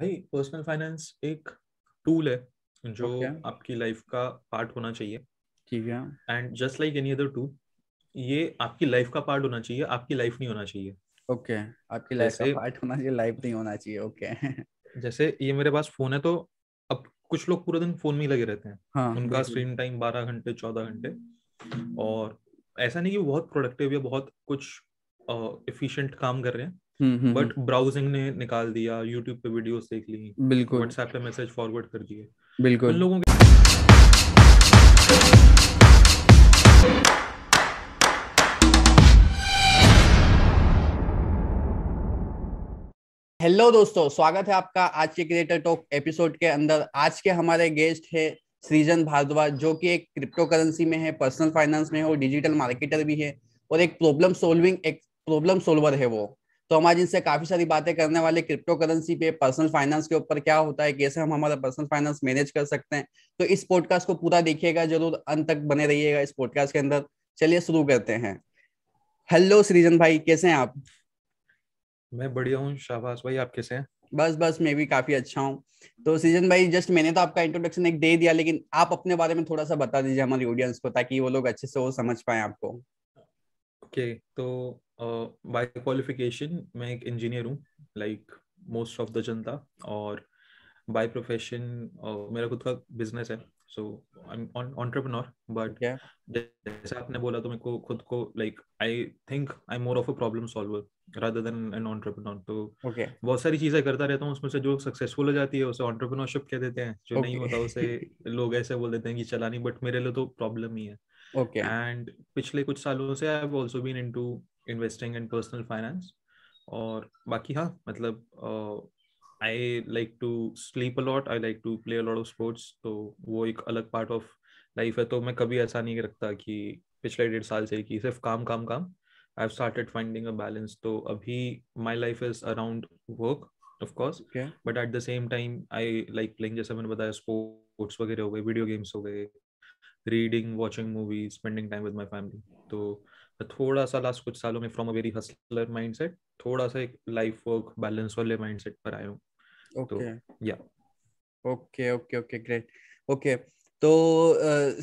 भाई personal finance एक tool है जो okay. आपकी लाइफ का पार्ट होना चाहिए ठीक है and just like any other tool ये आपकी लाइफ का पार्ट होना चाहिए आपकी लाइफ नहीं होना चाहिए ओके okay. आपकी लाइफ का पार्ट होना चाहिए लाइफ नहीं होना चाहिए ओके okay. जैसे ये मेरे पास फोन है तो अब कुछ लोग पूरा दिन फोन में ही लगे रहते हैं हाँ, उनका स्क्रीन टाइम बारह घंटे चौदह घंटे और ऐसा नहीं कि वो बहुत प्रोडक्टिव या बहुत कुछ इफिशियंट uh, काम कर रहे हैं हम्म, हम्म, बट हम्म। ब्राउजिंग ने निकाल दिया यूट्यूब पे वीडियो देख ली बिल्कुल व्हाट्सएप पे मैसेज फॉरवर्ड कर दिए बिल्कुल उन लोगों के हेलो दोस्तों स्वागत है आपका आज के क्रिएटर टॉक एपिसोड के अंदर आज के हमारे गेस्ट है सृजन भारद्वाज जो कि एक क्रिप्टो करेंसी में है पर्सनल फाइनेंस में है और डिजिटल मार्केटर भी है और एक प्रॉब्लम सोल्विंग एक प्रॉब्लम सोल्वर है वो तो हम आज इनसे काफी सारी बातें करने वाले क्रिप्टो करेंसी पे पर्सनल फाइनेंस के ऊपर क्या होता है कैसे हम हमारा पर्सनल फाइनेंस मैनेज कर सकते हैं तो इस पॉडकास्ट को पूरा देखिएगा जरूर अंत तक बने रहिएगा इस पॉडकास्ट के अंदर चलिए शुरू करते हैं हेलो सृजन भाई कैसे हैं आप मैं बढ़िया हूँ शाहबाज भाई आप कैसे हैं बस बस मैं भी काफी अच्छा हूँ तो सीजन भाई जस्ट मैंने तो आपका इंट्रोडक्शन एक दे दिया लेकिन आप अपने बारे में थोड़ा सा बता दीजिए हमारी ऑडियंस को ताकि वो लोग अच्छे से वो समझ पाए आपको ओके okay, तो बाय क्वालिफिकेशन मैं एक इंजीनियर हूँ लाइक मोस्ट ऑफ द जनता और बाय प्रोफेशन मेरा खुद का बिजनेस है so I am entrepreneur but जैसे आपने बोला तो मेरे को खुद को like I think I more of a problem solver rather than an entrepreneur तो okay. बहुत सारी चीजें करता रहता हूँ उसमें से जो सक्सेसफुल हो जाती है उसे ऑन्टरप्रनोरशिप कह देते हैं जो okay. नहीं होता उसे लोग ऐसे बोल देते हैं कि चला नहीं बट मेरे लिए तो प्रॉब्लम ही है okay. एंड पिछले कुछ सालों से I have also been into investing and personal finance और बाकी हाँ मतलब I like to sleep a lot I like to play a lot of sports तो वो एक अलग पार्ट ऑफ लाइफ है तो मैं कभी ऐसा नहीं रखता कि पिछले डेढ़ साल से कि सिर्फ काम काम काम I have started finding a balance तो अभी my life is around work of course but at the same time I like playing जैसे मैंने बताया स्पोर्ट्स वगैरह हो गए वीडियो गेम्स हो गए reading watching movie spending time with my family तो तो थोड़ा सा लास्ट कुछ सालों में from a very hustler mindset थोड़ा सा एक लाइफ वर्क बैलेंस वाले माइंडसेट पर आया हूं okay yeah okay okay okay great okay तो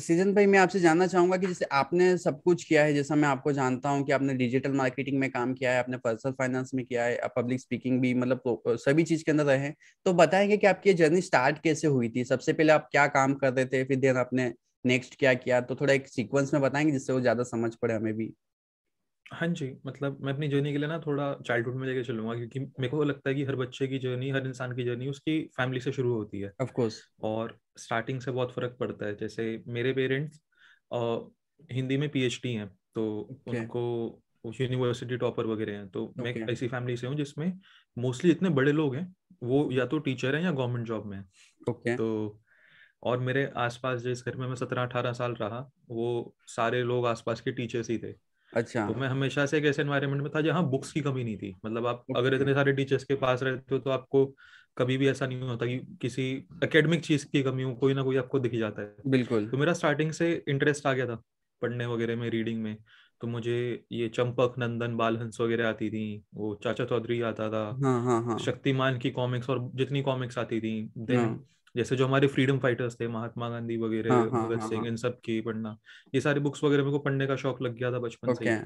सीजन uh, तो, भाई मैं आपसे जानना चाहूंगा कि जैसे आपने सब कुछ किया है जैसा मैं आपको जानता हूं कि आपने डिजिटल मार्केटिंग में काम किया है आपने पर्सनल फाइनेंस में किया है पब्लिक स्पीकिंग भी मतलब तो, सभी चीज के अंदर रहे तो बताएंगे कि आपकी जर्नी स्टार्ट कैसे हुई थी सबसे पहले आप क्या काम कर रहे थे फिर देन आपने नेक्स्ट क्या किया तो थोड़ा एक सीक्वेंस में बताएंगे जिससे वो ज्यादा समझ पड़े हमें भी हाँ जी मतलब मैं अपनी जर्नी के लिए ना थोड़ा चाइल्डहुड में लेके चलूंगा क्योंकि मेरे को लगता है कि हर बच्चे की जर्नी हर इंसान की जर्नी उसकी फैमिली से शुरू होती है ऑफ कोर्स और स्टार्टिंग से बहुत फर्क पड़ता है जैसे मेरे पेरेंट्स हिंदी में पीएचडी हैं तो okay. उनको यूनिवर्सिटी टॉपर वगैरह हैं तो okay. मैं ऐसी फैमिली से हूँ जिसमें मोस्टली इतने बड़े लोग हैं वो या तो टीचर हैं या गवर्नमेंट जॉब में okay. तो और मेरे आसपास जिस घर में मैं सत्रह अठारह साल रहा वो सारे लोग आसपास के टीचर्स ही थे अच्छा तो मैं हमेशा से एक ऐसे एनवायरमेंट में था जहाँ बुक्स की कमी नहीं थी मतलब आप अगर इतने सारे टीचर्स के पास रहते हो तो आपको कभी भी ऐसा नहीं होता कि किसी एकेडमिक चीज की कमी हो कोई ना कोई आपको दिख जाता है बिल्कुल तो मेरा स्टार्टिंग से इंटरेस्ट आ गया था पढ़ने वगैरह में रीडिंग में तो मुझे ये चंपक नंदन बालहंस वगैरह आती थी वो चाचा चौधरी आता था हाँ, हाँ, हाँ. शक्तिमान की कॉमिक्स और जितनी कॉमिक्स आती थी देन जैसे जो हमारे फ्रीडम फाइटर्स थे महात्मा गांधी वगैरह हाँ, हाँ, भगत हाँ, सिंह इन सब की पढ़ना ये सारी बुक्स वगैरह मेरे को पढ़ने का शौक लग गया था बचपन okay. से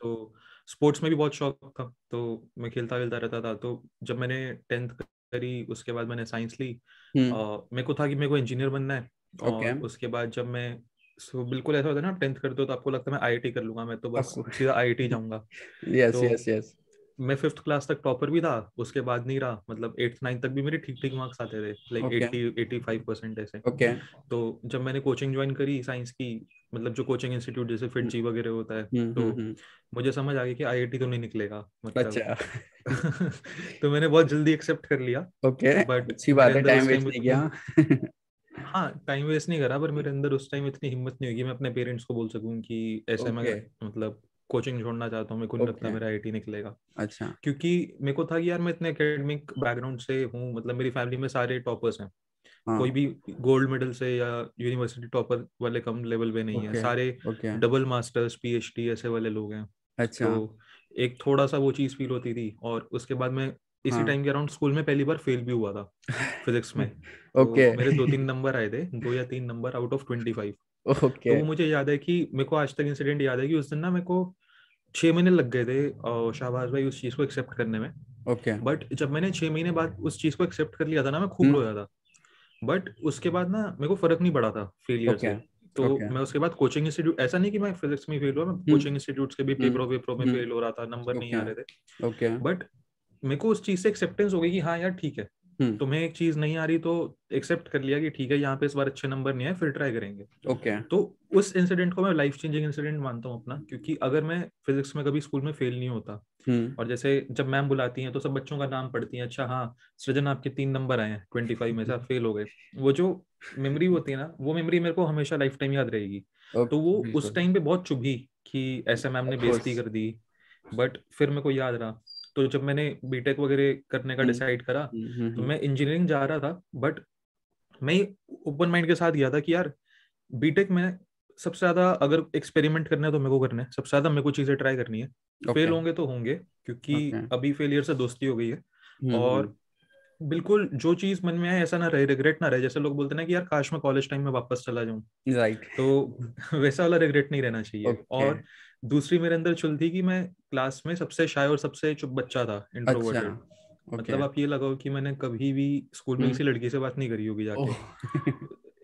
तो स्पोर्ट्स में भी बहुत शौक था तो मैं खेलता खेलता रहता था तो जब मैंने टेंथ करी उसके बाद मैंने साइंस ली हम्म। मेरे को था कि मेरे को इंजीनियर बनना है और उसके बाद जब मैं सो बिल्कुल ऐसा होता है ना टेंथ करते हो तो आपको लगता है मैं आई कर लूंगा मैं तो बस सीधा आई जाऊंगा यस यस यस मैं फिफ्थ क्लास तक टॉपर भी था उसके बाद नहीं रहा मतलब एट्थ नाइन्थ तक भी मेरे ठीक ठीक मार्क्स आते थे like eighty eighty five percent ऐसे okay. तो जब मैंने कोचिंग ज्वाइन करी साइंस की मतलब जो कोचिंग इंस्टीट्यूट जैसे फिट हम्म। जी वगैरह होता है हम्म, तो हम्म, मुझे समझ आ गया कि आईआईटी तो नहीं निकलेगा मतलब अच्छा तो मैंने बहुत जल्दी एक्सेप्ट कर लिया ओके बट अच्छी बात है टाइम वेस्ट नहीं किया हाँ टाइम वेस्ट नहीं करा पर मेरे अंदर उस टाइम इतनी हिम्मत नहीं होगी मैं अपने पेरेंट्स को बोल सकूं कि ऐसे okay. मैं मतलब कोचिंग छोड़ना चाहता हूँ मेरे को नहीं okay. लगता मेरा एटी निकलेगा अच्छा क्योंकि मेरे को था कि यार मैं इतने एकेडमिक बैकग्राउंड से हूँ मतलब मेरी फैमिली में सारे टॉपर्स हैं हाँ. कोई भी गोल्ड मेडल से या यूनिवर्सिटी टॉपर वाले कम लेवल पे नहीं okay. है सारे okay. डबल मास्टर्स पीएचडी ऐसे वाले लोग हैं अच्छा तो एक थोड़ा सा वो चीज फील होती थी और उसके बाद मैं इसी टाइम हाँ। के अराउंड स्कूल में पहली बार फेल भी हुआ था फिजिक्स में तो ओके तो मेरे दो तीन नंबर आए थे दो या तीन number out of twenty five okay. तो मुझे याद है कि मेरे को आज तक इंसिडेंट याद है कि उस दिन ना मेरे को छह महीने लग गए थे शाहबाज भाई उस चीज को एक्सेप्ट करने में ओके okay. बट जब मैंने छह महीने बाद उस चीज को एक्सेप्ट कर लिया था ना मैं खूब हम्म। रोया था बट उसके बाद ना मेरे को फर्क नहीं पड़ा था फेलियर okay. से तो okay. मैं उसके बाद कोचिंग इंस्टीट्यूट ऐसा नहीं कि मैं फिजिक्स में फेल हुआ मैं कोचिंग हम्म। इंस्टीट्यूट्स के भी पेपरों हम्म। वेपरों में फेल हो रहा था नंबर नहीं आ रहे थे बट मेरे को उस चीज से एक्सेप्टेंस हो गई कि हाँ यार ठीक है हम्म। तुम्हें एक चीज नहीं आ रही तो एक्सेप्ट कर लिया कि ठीक है यहाँ पे इस बार अच्छे नंबर नहीं आए फिर ट्राई करेंगे ओके okay. तो उस इंसिडेंट को मैं लाइफ चेंजिंग इंसिडेंट मानता हूँ अपना क्योंकि अगर मैं फिजिक्स में कभी स्कूल में फेल नहीं होता हुँ. हम्म। और जैसे जब मैम बुलाती है तो सब बच्चों का नाम पढ़ती है अच्छा हाँ सृजन आपके तीन नंबर आए हैं ट्वेंटी फाइव में से फेल हो गए वो जो मेमोरी होती है ना वो मेमोरी मेरे को हमेशा लाइफ टाइम याद रहेगी तो वो उस टाइम पे बहुत चुभी कि ऐसे मैम ने बेजती कर दी बट फिर मेरे को याद रहा तो जब मैंने बीटेक वगैरह करने का डिसाइड हम्म, करा हम्म, हम्म, तो मैं इंजीनियरिंग जा रहा था बट मैं ओपन माइंड के साथ गया था कि यार बीटेक में सबसे ज्यादा अगर एक्सपेरिमेंट करना है तो मेरे को करना है सबसे ज्यादा मेरे को चीजें ट्राई करनी है okay. फेल होंगे तो होंगे क्योंकि okay. अभी फेलियर से दोस्ती हो गई है और बिल्कुल जो चीज मन में आए ऐसा ना रहे रिग्रेट ना रहे जैसे लोग बोलते ना कि यार काश मैं कॉलेज टाइम में वापस चला जाऊं राइट right. तो वैसा वाला रिग्रेट नहीं रहना चाहिए okay. और दूसरी मेरे अंदर चुल थी कि मैं क्लास में सबसे शाय और सबसे चुप बच्चा था इंट्रोवर्टेड अच्छा, okay. मतलब आप ये लगाओ कि मैंने कभी भी स्कूल में हम्म। किसी लड़की से बात नहीं करी होगी जाके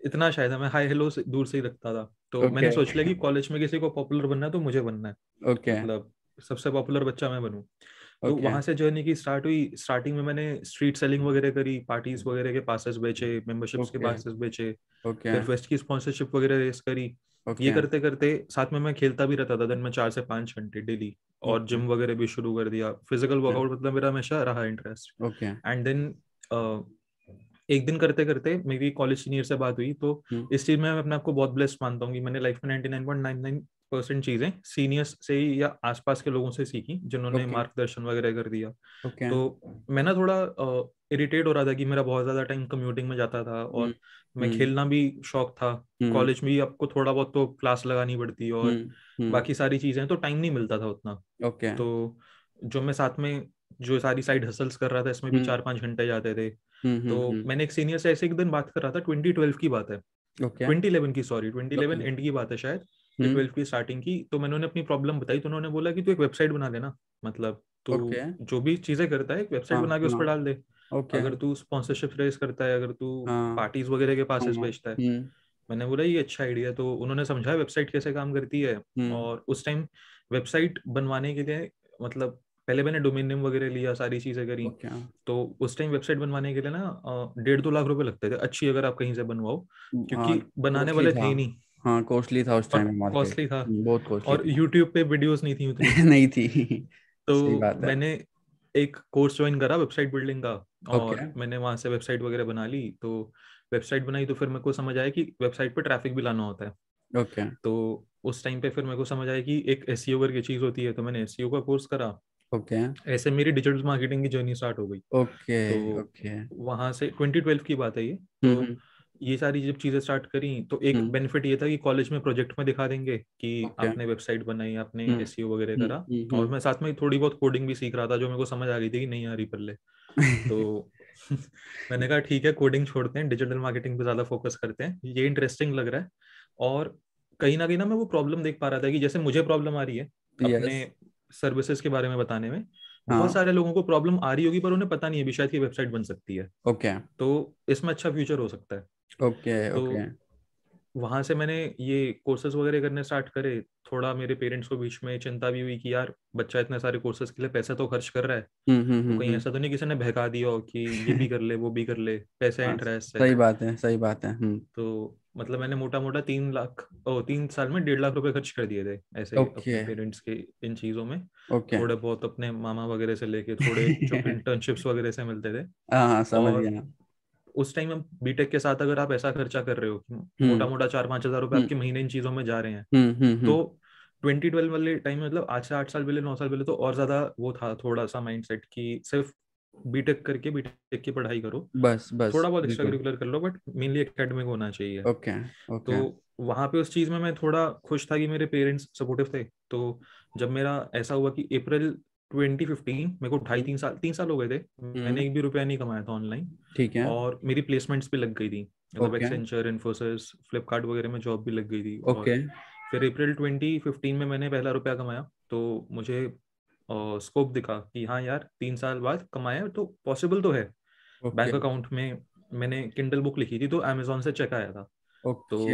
इतना शायद था मैं हाय हेलो से दूर से ही रखता था तो okay. मैंने सोच लिया कि कॉलेज में किसी को पॉपुलर बनना है तो मुझे बनना है okay. मतलब सबसे पॉपुलर बच्चा मैं बनूं तो okay. वहां से जर्नी की स्टार्ट हुई स्टार्टिंग में मैंने स्ट्रीट सेलिंग वगैरह करी पार्टीज वगैरह के पासेस बेचे मेंबरशिप्स okay. के पासेस बेचे okay. फिर फेस्ट की स्पॉन्सरशिप वगैरह रेस करी okay. ये करते करते साथ में मैं खेलता भी रहता था दिन में चार से पांच घंटे डेली और जिम वगैरह भी शुरू कर दिया फिजिकल वर्कआउट मतलब मेरा हमेशा रहा इंटरेस्ट ओके एंड देन एक दिन करते करते मेरी कॉलेज सीनियर से बात हुई तो hmm. इस चीज में मैं अपने आपको बहुत ब्लेस्ड मानता हूँ मैंने लाइफ में ninety nine nine point nine percent चीजें सीनियर्स से ही या आसपास के लोगों से सीखी जिन्होंने okay. मार्गदर्शन वगैरह कर दिया okay. तो मैं ना थोड़ा इरिटेट हो रहा था कि मेरा बहुत ज्यादा टाइम कम्यूटिंग में जाता था और hmm. मैं हम्म। खेलना भी शौक था हम्म। कॉलेज में भी आपको थोड़ा बहुत तो क्लास लगानी पड़ती और हम्म, बाकी सारी चीजें तो टाइम नहीं मिलता था उतना ओके तो जो मैं साथ में जो सारी साइड हसल्स कर रहा था इसमें भी चार पांच घंटे जाते थे तो मैंने एक सीनियर से ऐसे एक दिन बात कर रहा था ट्वेंटी ट्वेल्व की बात है ट्वेंटी इलेवन की सॉरी ट्वेंटी इलेवन एंड की बात है शायद ट्वेल्व की स्टार्टिंग की तो मैंने अपनी प्रॉब्लम बताई तो उन्होंने बोला कि तू एक वेबसाइट बना देना मतलब तो जो भी चीजें करता है एक वेबसाइट हाँ, बना के उस हाँ। पर डाल दे ओके अगर तू स्पॉन्सरशिप रेस करता है अगर तू पार्टीज हाँ। वगैरह के पासेस हाँ। बेचता है हम्म। मैंने बोला ये अच्छा आइडिया तो उन्होंने समझाया वेबसाइट कैसे काम करती है हम्म। और उस टाइम वेबसाइट बनवाने के लिए मतलब पहले मैंने डोमेन नेम वगैरह लिया सारी चीजें करी okay. हाँ। तो उस टाइम वेबसाइट बनवाने के लिए ना डेढ़ दो लाख रुपए लगते थे अच्छी अगर आप कहीं से बनवाओ क्योंकि बनाने वाले थे नहीं हाँ कॉस्टली था उस टाइम कॉस्टली था बहुत कॉस्टली और यूट्यूब पे वीडियोस नहीं थी उतनी नहीं थी तो मैंने एक कोर्स ज्वाइन करा वेबसाइट बिल्डिंग का और okay. मैंने वहां से वेबसाइट वगैरह बना ली तो वेबसाइट बनाई तो फिर मेरे को समझ आया कि वेबसाइट पे ट्रैफिक भी लाना होता है ओके okay. तो उस टाइम पे फिर मेरे को समझ आया कि एक एस सी की चीज होती है तो मैंने एस e का कोर्स करा ओके okay. ऐसे मेरी डिजिटल मार्केटिंग की जर्नी स्टार्ट हो गई ओके तो ओके वहां से 2012 की बात है ये तो हम्म, हम्म। ये सारी जब चीजें स्टार्ट करी तो एक बेनिफिट हम्म। ये था कि कॉलेज में प्रोजेक्ट में दिखा देंगे कि okay. आपने वेबसाइट बनाई आपने एस e वगैरह करा और मैं साथ में थोड़ी बहुत कोडिंग भी सीख रहा था जो मेरे को समझ आ गई थी कि नहीं आ रही पहले तो मैंने कहा ठीक है कोडिंग छोड़ते हैं डिजिटल मार्केटिंग पे ज्यादा फोकस करते हैं ये इंटरेस्टिंग लग रहा है और कहीं ना कहीं ना मैं वो प्रॉब्लम देख पा रहा था कि जैसे मुझे प्रॉब्लम आ रही है अपने सर्विसेज के बारे में बताने में हाँ. बहुत सारे लोगों को प्रॉब्लम आ रही होगी पर उन्हें पता नहीं है शायद की वेबसाइट बन सकती है ओके okay. तो इसमें अच्छा फ्यूचर हो सकता है ओके okay, तो okay. वहां से मैंने ये कोर्सेज वगैरह करने स्टार्ट करे थोड़ा मेरे पेरेंट्स को बीच में चिंता भी हुई कि यार बच्चा इतने सारे कोर्सेज के लिए पैसा तो खर्च कर रहा है हम्म, हम्म, हम्म, तो कहीं ऐसा तो नहीं किसी ने बहका दिया हो कि ये भी कर ले वो भी कर ले पैसे ऐंठ हाँ, है सही बात है सही बात है तो मतलब मैंने मोटा मोटा तीन लाख ओ, तीन साल में डेढ़ लाख रुपए खर्च कर दिए थे ऐसे okay. पेरेंट्स के इन चीजों में okay. थोड़े बहुत अपने मामा वगैरह से लेके थोड़े जो इंटर्नशिप्स वगैरह से मिलते थे हाँ, हाँ, समझ गया उस टाइम हम बीटेक के साथ अगर आप ऐसा खर्चा कर रहे हो हम्म। मोटा मोटा चार पांच हजार रुपए हम्म। आपके महीने इन चीजों में जा रहे हैं हम्म, तो 2012 वाले टाइम मतलब आज से आठ साल पहले नौ साल पहले तो और ज्यादा वो था थोड़ा सा माइंडसेट कि सिर्फ बीटेक करके बीटेक की पढ़ाई करो बस बस थोड़ा बहुत एक्स्ट्रा करिकुलर कर लो बट मेनली एकेडमिक होना चाहिए ओके okay, तो वहां पे उस चीज में मैं थोड़ा खुश था कि मेरे पेरेंट्स सपोर्टिव थे तो जब मेरा ऐसा हुआ कि अप्रैल 2015 मेरे को ढाई तीन साल तीन साल हो गए थे हम्म। मैंने एक भी रुपया नहीं कमाया था ऑनलाइन ठीक है और मेरी प्लेसमेंट्स भी लग गई थी मतलब एक्सेंचर इन्फोसिस फ्लिपकार्ट वगैरह में जॉब भी लग गई थी ओके फिर अप्रैल 2015 में मैंने पहला रुपया कमाया तो मुझे स्कोप दिखा कि हाँ यार तीन साल बाद कमाया तो पॉसिबल तो है बैंक अकाउंट में मैंने किंडल बुक लिखी थी तो अमेजोन से चेक आया था तो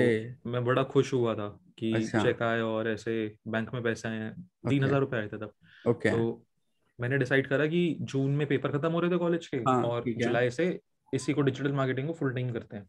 मैं बड़ा खुश हुआ था कि अच्छा। चेक आया और ऐसे बैंक में पैसे आए तीन हजार रुपए आए थे तब तो मैंने डिसाइड करा कि जून में पेपर खत्म हो रहे थे कॉलेज के हाँ, और जुलाई से इसी को डिजिटल मार्केटिंग को फुल टाइम करते हैं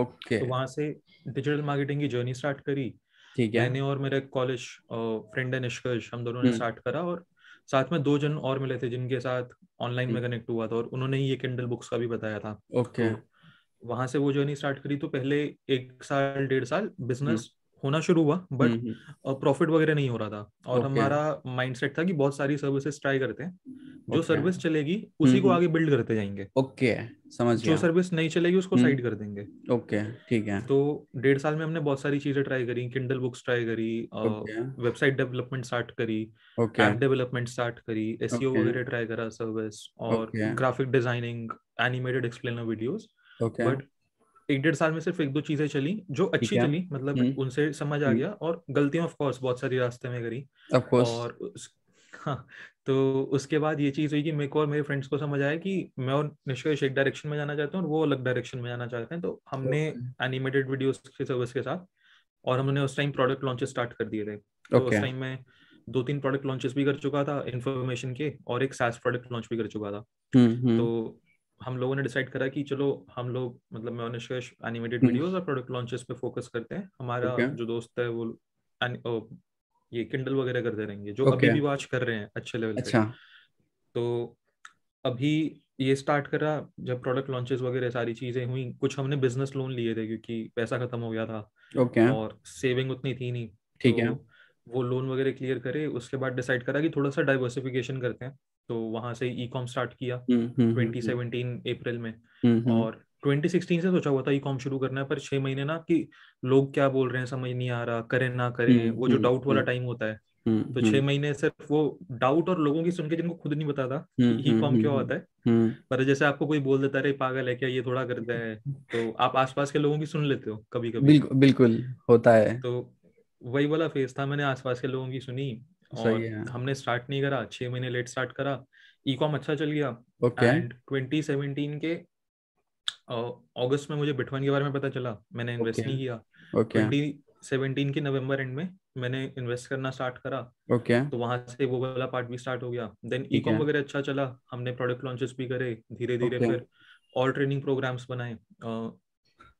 ओके तो वहां से डिजिटल मार्केटिंग की जर्नी स्टार्ट करी ठीक है मैंने और मेरे कॉलेज फ्रेंड है निष्कर्ष हम दोनों ने स्टार्ट हम्म। करा और साथ में दो जन और मिले थे जिनके साथ ऑनलाइन में कनेक्ट हुआ था और उन्होंने ही ये किंडल बुक्स का भी बताया था ओके okay. तो वहां से वो जर्नी स्टार्ट करी तो पहले एक साल डेढ़ साल बिजनेस होना शुरू हुआ बट प्रॉफिट हम्म, हम्म। वगैरह नहीं हो रहा था और okay. हमारा माइंडसेट था कि बहुत सारी सर्विसेज ट्राई करते हैं जो okay. सर्विस चलेगी हम्म, उसी को आगे बिल्ड करते जाएंगे ओके okay. समझ जो सर्विस नहीं चलेगी उसको साइड कर देंगे ओके ठीक है तो डेढ़ साल में हमने बहुत सारी चीजें ट्राई करी किंडल बुक्स ट्राई करी वेबसाइट डेवलपमेंट स्टार्ट करी ऐप डेवलपमेंट स्टार्ट करी एस e वगैरह ट्राई करा सर्विस और graphic designing animated explainer videos but एक डेढ़ साल में सिर्फ एक दो चीजें चली जो अच्छी चली मतलब उनसे समझ आ गया और गलतियां ऑफ कोर्स बहुत सारी रास्ते में करी और उस, हाँ तो उसके बाद ये चीज हुई कि मेरे को और मेरे फ्रेंड्स को समझ आया कि मैं और निष्कर्ष एक डायरेक्शन में जाना चाहते हैं और वो अलग डायरेक्शन में जाना चाहते हैं तो हमने एनिमेटेड वीडियोस के सर्विस के साथ और हमने उस टाइम प्रोडक्ट लॉन्चेस स्टार्ट कर दिए थे तो उस टाइम में दो तीन प्रोडक्ट लॉन्चेस भी कर चुका था इन्फॉर्मेशन के और एक सास प्रोडक्ट लॉन्च भी कर चुका था तो हम लोगों ने डिसाइड करा कि चलो हम लोग मतलब मैं निशेष एनिमेटेड वीडियोस और प्रोडक्ट लॉन्चेस हम्म। पे फोकस करते हैं हमारा okay. जो दोस्त है वो आन, ओ, ये किंडल वगैरह करते रहेंगे जो okay. अभी भी वॉच कर रहे हैं अच्छे लेवल अच्छा. तो अभी ये स्टार्ट करा जब प्रोडक्ट लॉन्चेस वगैरह सारी चीजें हुई कुछ हमने बिजनेस लोन लिए थे क्योंकि पैसा खत्म हो गया था okay. और सेविंग उतनी थी नहीं ठीक तो है वो लोन वगैरह क्लियर करे उसके बाद डिसाइड करा कि थोड़ा सा डाइवर्सिफिकेशन करते हैं तो वहां से ई कॉम स्टार्ट किया ट्वेंटी सेवनटीन अप्रैल में हम्म, हम्म। और 2016 से सोचा हुआ था ई कॉम शुरू करना है पर छह महीने ना कि लोग क्या बोल रहे हैं समझ नहीं आ रहा करें ना करें हम्म, वो जो डाउट वाला टाइम होता है तो छह महीने सिर्फ वो डाउट और लोगों की सुन के जिनको खुद नहीं बताता ई कॉम क्या होता है पर जैसे आपको कोई बोल देता है पागल है क्या ये थोड़ा करता है तो आप आसपास के लोगों की सुन लेते हो कभी कभी बिल्कुल होता है तो वही वाला फेस था मैंने आसपास के लोगों की सुनी और हमने स्टार्ट नहीं करा छह महीने लेट स्टार्ट करा ई कॉम अच्छा चल गया एंड ट्वेंटी सेवनटीन के अगस्त uh, में मुझे बिटकॉइन के बारे में पता चला मैंने इन्वेस्ट okay. नहीं किया ट्वेंटी सेवनटीन के नवंबर एंड में मैंने इन्वेस्ट करना स्टार्ट करा ओके okay. तो वहां से वो वाला पार्ट भी स्टार्ट हो गया देन ई कॉम वगैरह अच्छा चला हमने प्रोडक्ट लॉन्चेस भी करे धीरे धीरे फिर और ट्रेनिंग प्रोग्राम्स बनाए uh,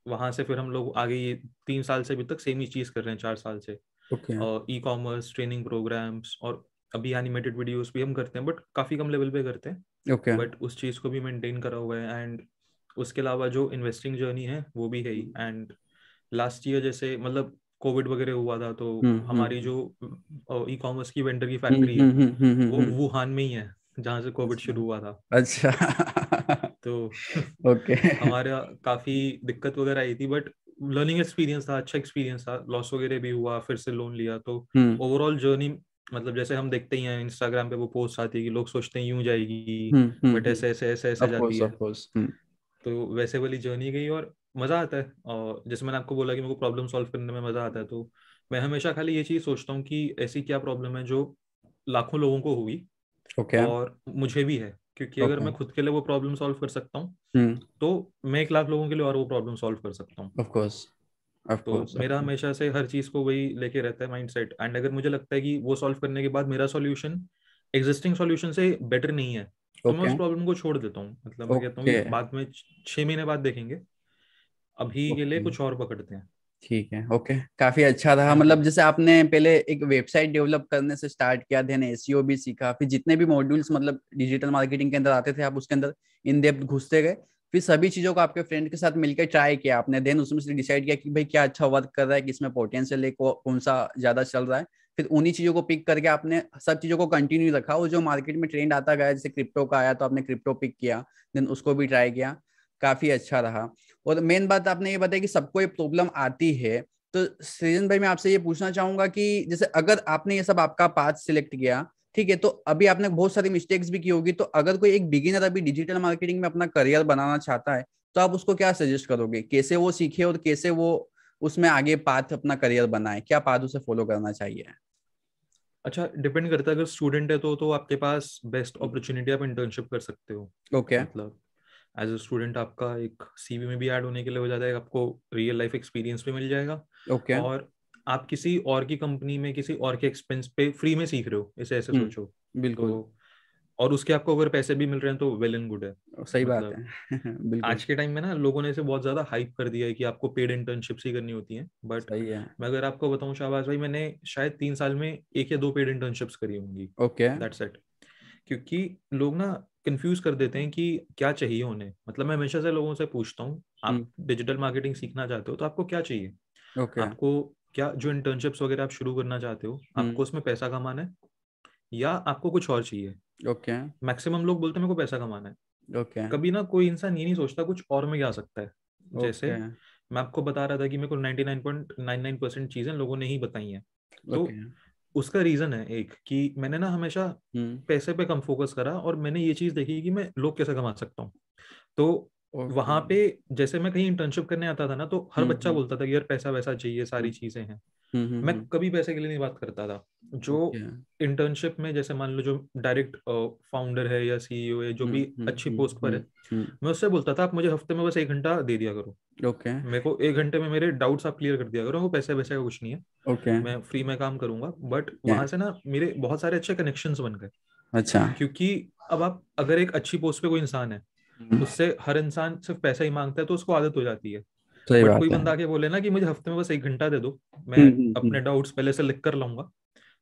वहां से फिर हम लोग आगे ये तीन साल से अभी तक सेम ही चीज कर रहे हैं चार साल से ई कॉमर्स ट्रेनिंग प्रोग्राम्स और अभी एनिमेटेड वीडियोस भी हम करते हैं बट काफी कम लेवल पे करते हैं ओके okay. बट उस चीज को भी मेंटेन करा हुआ है एंड उसके अलावा जो इन्वेस्टिंग जर्नी है वो भी है ही एंड लास्ट ईयर जैसे मतलब कोविड वगैरह हुआ था तो हुँ, हम्म, हम्म। हमारी जो ई कॉमर्स की वेंडर की फैक्ट्री हम्म, है वो वुहान में ही है जहाँ से कोविड अच्छा। शुरू हुआ था अच्छा तो ओके okay. हमारा काफी दिक्कत वगैरह आई थी बट लर्निंग एक्सपीरियंस था अच्छा एक्सपीरियंस था लॉस वगैरह भी हुआ फिर से लोन लिया तो ओवरऑल हम्म। जर्नी मतलब जैसे हम देखते ही हैं इंस्टाग्राम पे वो पोस्ट आती है कि लोग सोचते हैं यूं जाएगी बट हम्म, हम्म, ऐसे ऐसे ऐसे ऐसे जाती है तो वैसे वाली जर्नी गई और मजा आता है और जैसे मैंने आपको बोला कि मेरे को प्रॉब्लम सॉल्व करने में मजा आता है तो मैं हमेशा खाली ये चीज सोचता हूँ कि ऐसी क्या प्रॉब्लम है जो लाखों लोगों को हुई okay. और मुझे भी है क्योंकि okay. अगर मैं खुद के लिए वो प्रॉब्लम सॉल्व कर सकता हूँ हम्म। तो मैं एक लाख लोगों के लिए और वो प्रॉब्लम सॉल्व कर सकता हूँ तो मेरा हमेशा से हर चीज को वही लेके रहता है माइंड सेट एंड अगर मुझे लगता है कि वो सॉल्व करने के बाद मेरा सोल्यूशन एग्जिस्टिंग सोल्यूशन से बेटर नहीं है okay. तो मैं उस प्रॉब्लम को छोड़ देता हूँ मतलब okay. मैं कहता हूँ बाद में छह महीने बाद देखेंगे अभी okay. के लिए कुछ और पकड़ते हैं ठीक है ओके काफी अच्छा रहा हाँ। मतलब जैसे आपने पहले एक वेबसाइट डेवलप करने से स्टार्ट किया देन एसईओ भी सीखा फिर जितने भी मॉड्यूल्स मतलब डिजिटल मार्केटिंग के अंदर आते थे आप उसके अंदर इन डेप्थ घुसते गए फिर सभी चीजों को आपके फ्रेंड के साथ मिलकर ट्राई किया आपने देन उसमें से डिसाइड किया कि भाई क्या अच्छा वर्क कर रहा है किसमें पोटेंशियल है कौन सा ज्यादा चल रहा है फिर उन्हीं चीजों को पिक करके आपने सब चीजों को कंटिन्यू रखा और जो मार्केट में ट्रेंड आता गया जैसे क्रिप्टो का आया तो आपने क्रिप्टो पिक किया देन उसको भी ट्राई किया काफी अच्छा रहा और मेन तो बात आपने ये बताया कि सबको ये प्रॉब्लम आती है तो सृजन भाई मैं आपसे ये पूछना चाहूंगा कि जैसे अगर आपने ये सब आपका पाथ सिलेक्ट किया ठीक है तो अभी आपने बहुत सारी मिस्टेक्स भी की होगी तो अगर कोई एक बिगिनर अभी डिजिटल मार्केटिंग में अपना करियर बनाना चाहता है तो आप उसको क्या सजेस्ट करोगे कैसे वो सीखे और कैसे वो उसमें आगे पाथ अपना करियर बनाए क्या पाथ उसे फॉलो करना चाहिए अच्छा डिपेंड करता है अगर स्टूडेंट है तो तो आपके पास बेस्ट अपॉर्चुनिटी आप इंटर्नशिप कर सकते हो ओके okay. मतलब एज अ स्टूडेंट आपका एक सीवी में भी ऐड होने के लिए हो जाता है आपको रियल लाइफ एक्सपीरियंस भी मिल जाएगा ओके okay. और आप किसी और की कंपनी में किसी और के एक्सपेंस पे फ्री में सीख रहे हो इसे ऐसे हम्म, सोचो बिल्कुल तो, और उसके आपको अगर पैसे भी मिल रहे हैं तो वेल एंड गुड है सही मतलब, बात है बिल्कुल आज के टाइम में ना लोगों ने इसे बहुत ज्यादा हाइप कर दिया है कि आपको पेड इंटर्नशिप्स ही करनी होती है बट है। मैं अगर आपको बताऊं शाहबाज भाई मैंने शायद तीन साल में एक या दो पेड इंटर्नशिप्स करी होंगी ओके दैट्स इट क्योंकि लोग ना कंफ्यूज कर देते हैं कि क्या चाहिए उन्हें मतलब मैं हमेशा से लोगों से पूछता हूँ आप डिजिटल मार्केटिंग सीखना चाहते हो तो आपको क्या चाहिए okay. आपको क्या जो इंटर्नशिप्स वगैरह आप शुरू करना चाहते हो हम्म। आपको उसमें पैसा कमाना है या आपको कुछ और चाहिए ओके मैक्सिमम लोग बोलते हैं मेरे को पैसा कमाना है ओके okay. कभी ना कोई इंसान ये नहीं सोचता कुछ और में क्या सकता है okay. जैसे मैं आपको बता रहा था कि मेरे को 99.99 चीजें लोगों ने ही बताई हैं तो okay. उसका रीजन है एक कि मैंने ना हमेशा हम्म। पैसे पे कम फोकस करा और मैंने ये चीज देखी कि मैं लोग कैसे कमा सकता हूँ तो वहां पे जैसे मैं कहीं इंटर्नशिप करने आता था ना तो हर हम्म, बच्चा हम्म। बोलता था कि यार पैसा वैसा चाहिए सारी चीजें हैं मैं कभी पैसे के लिए नहीं बात करता था जो इंटर्नशिप में जैसे मान लो जो डायरेक्ट फाउंडर है या सीईओ e है जो भी अच्छी पोस्ट पर है मैं उससे बोलता था आप मुझे हफ्ते में बस एक घंटा दे दिया करो ओके मेरे को एक घंटे में मेरे डाउट्स आप क्लियर कर दिया करो पैसे वैसे का कुछ नहीं है ओके मैं फ्री में काम करूंगा बट yeah. वहां से ना मेरे बहुत सारे अच्छे कनेक्शन बन गए अच्छा क्योंकि अब आप अगर एक अच्छी पोस्ट पे कोई इंसान है हम्म। उससे हर इंसान सिर्फ पैसा ही मांगता है तो उसको आदत हो जाती है सही बट कोई बंदा आके बोले ना कि मुझे हफ्ते में बस एक घंटा दे दो मैं हम्म, हम्म, अपने डाउट्स पहले से लिख कर लाऊंगा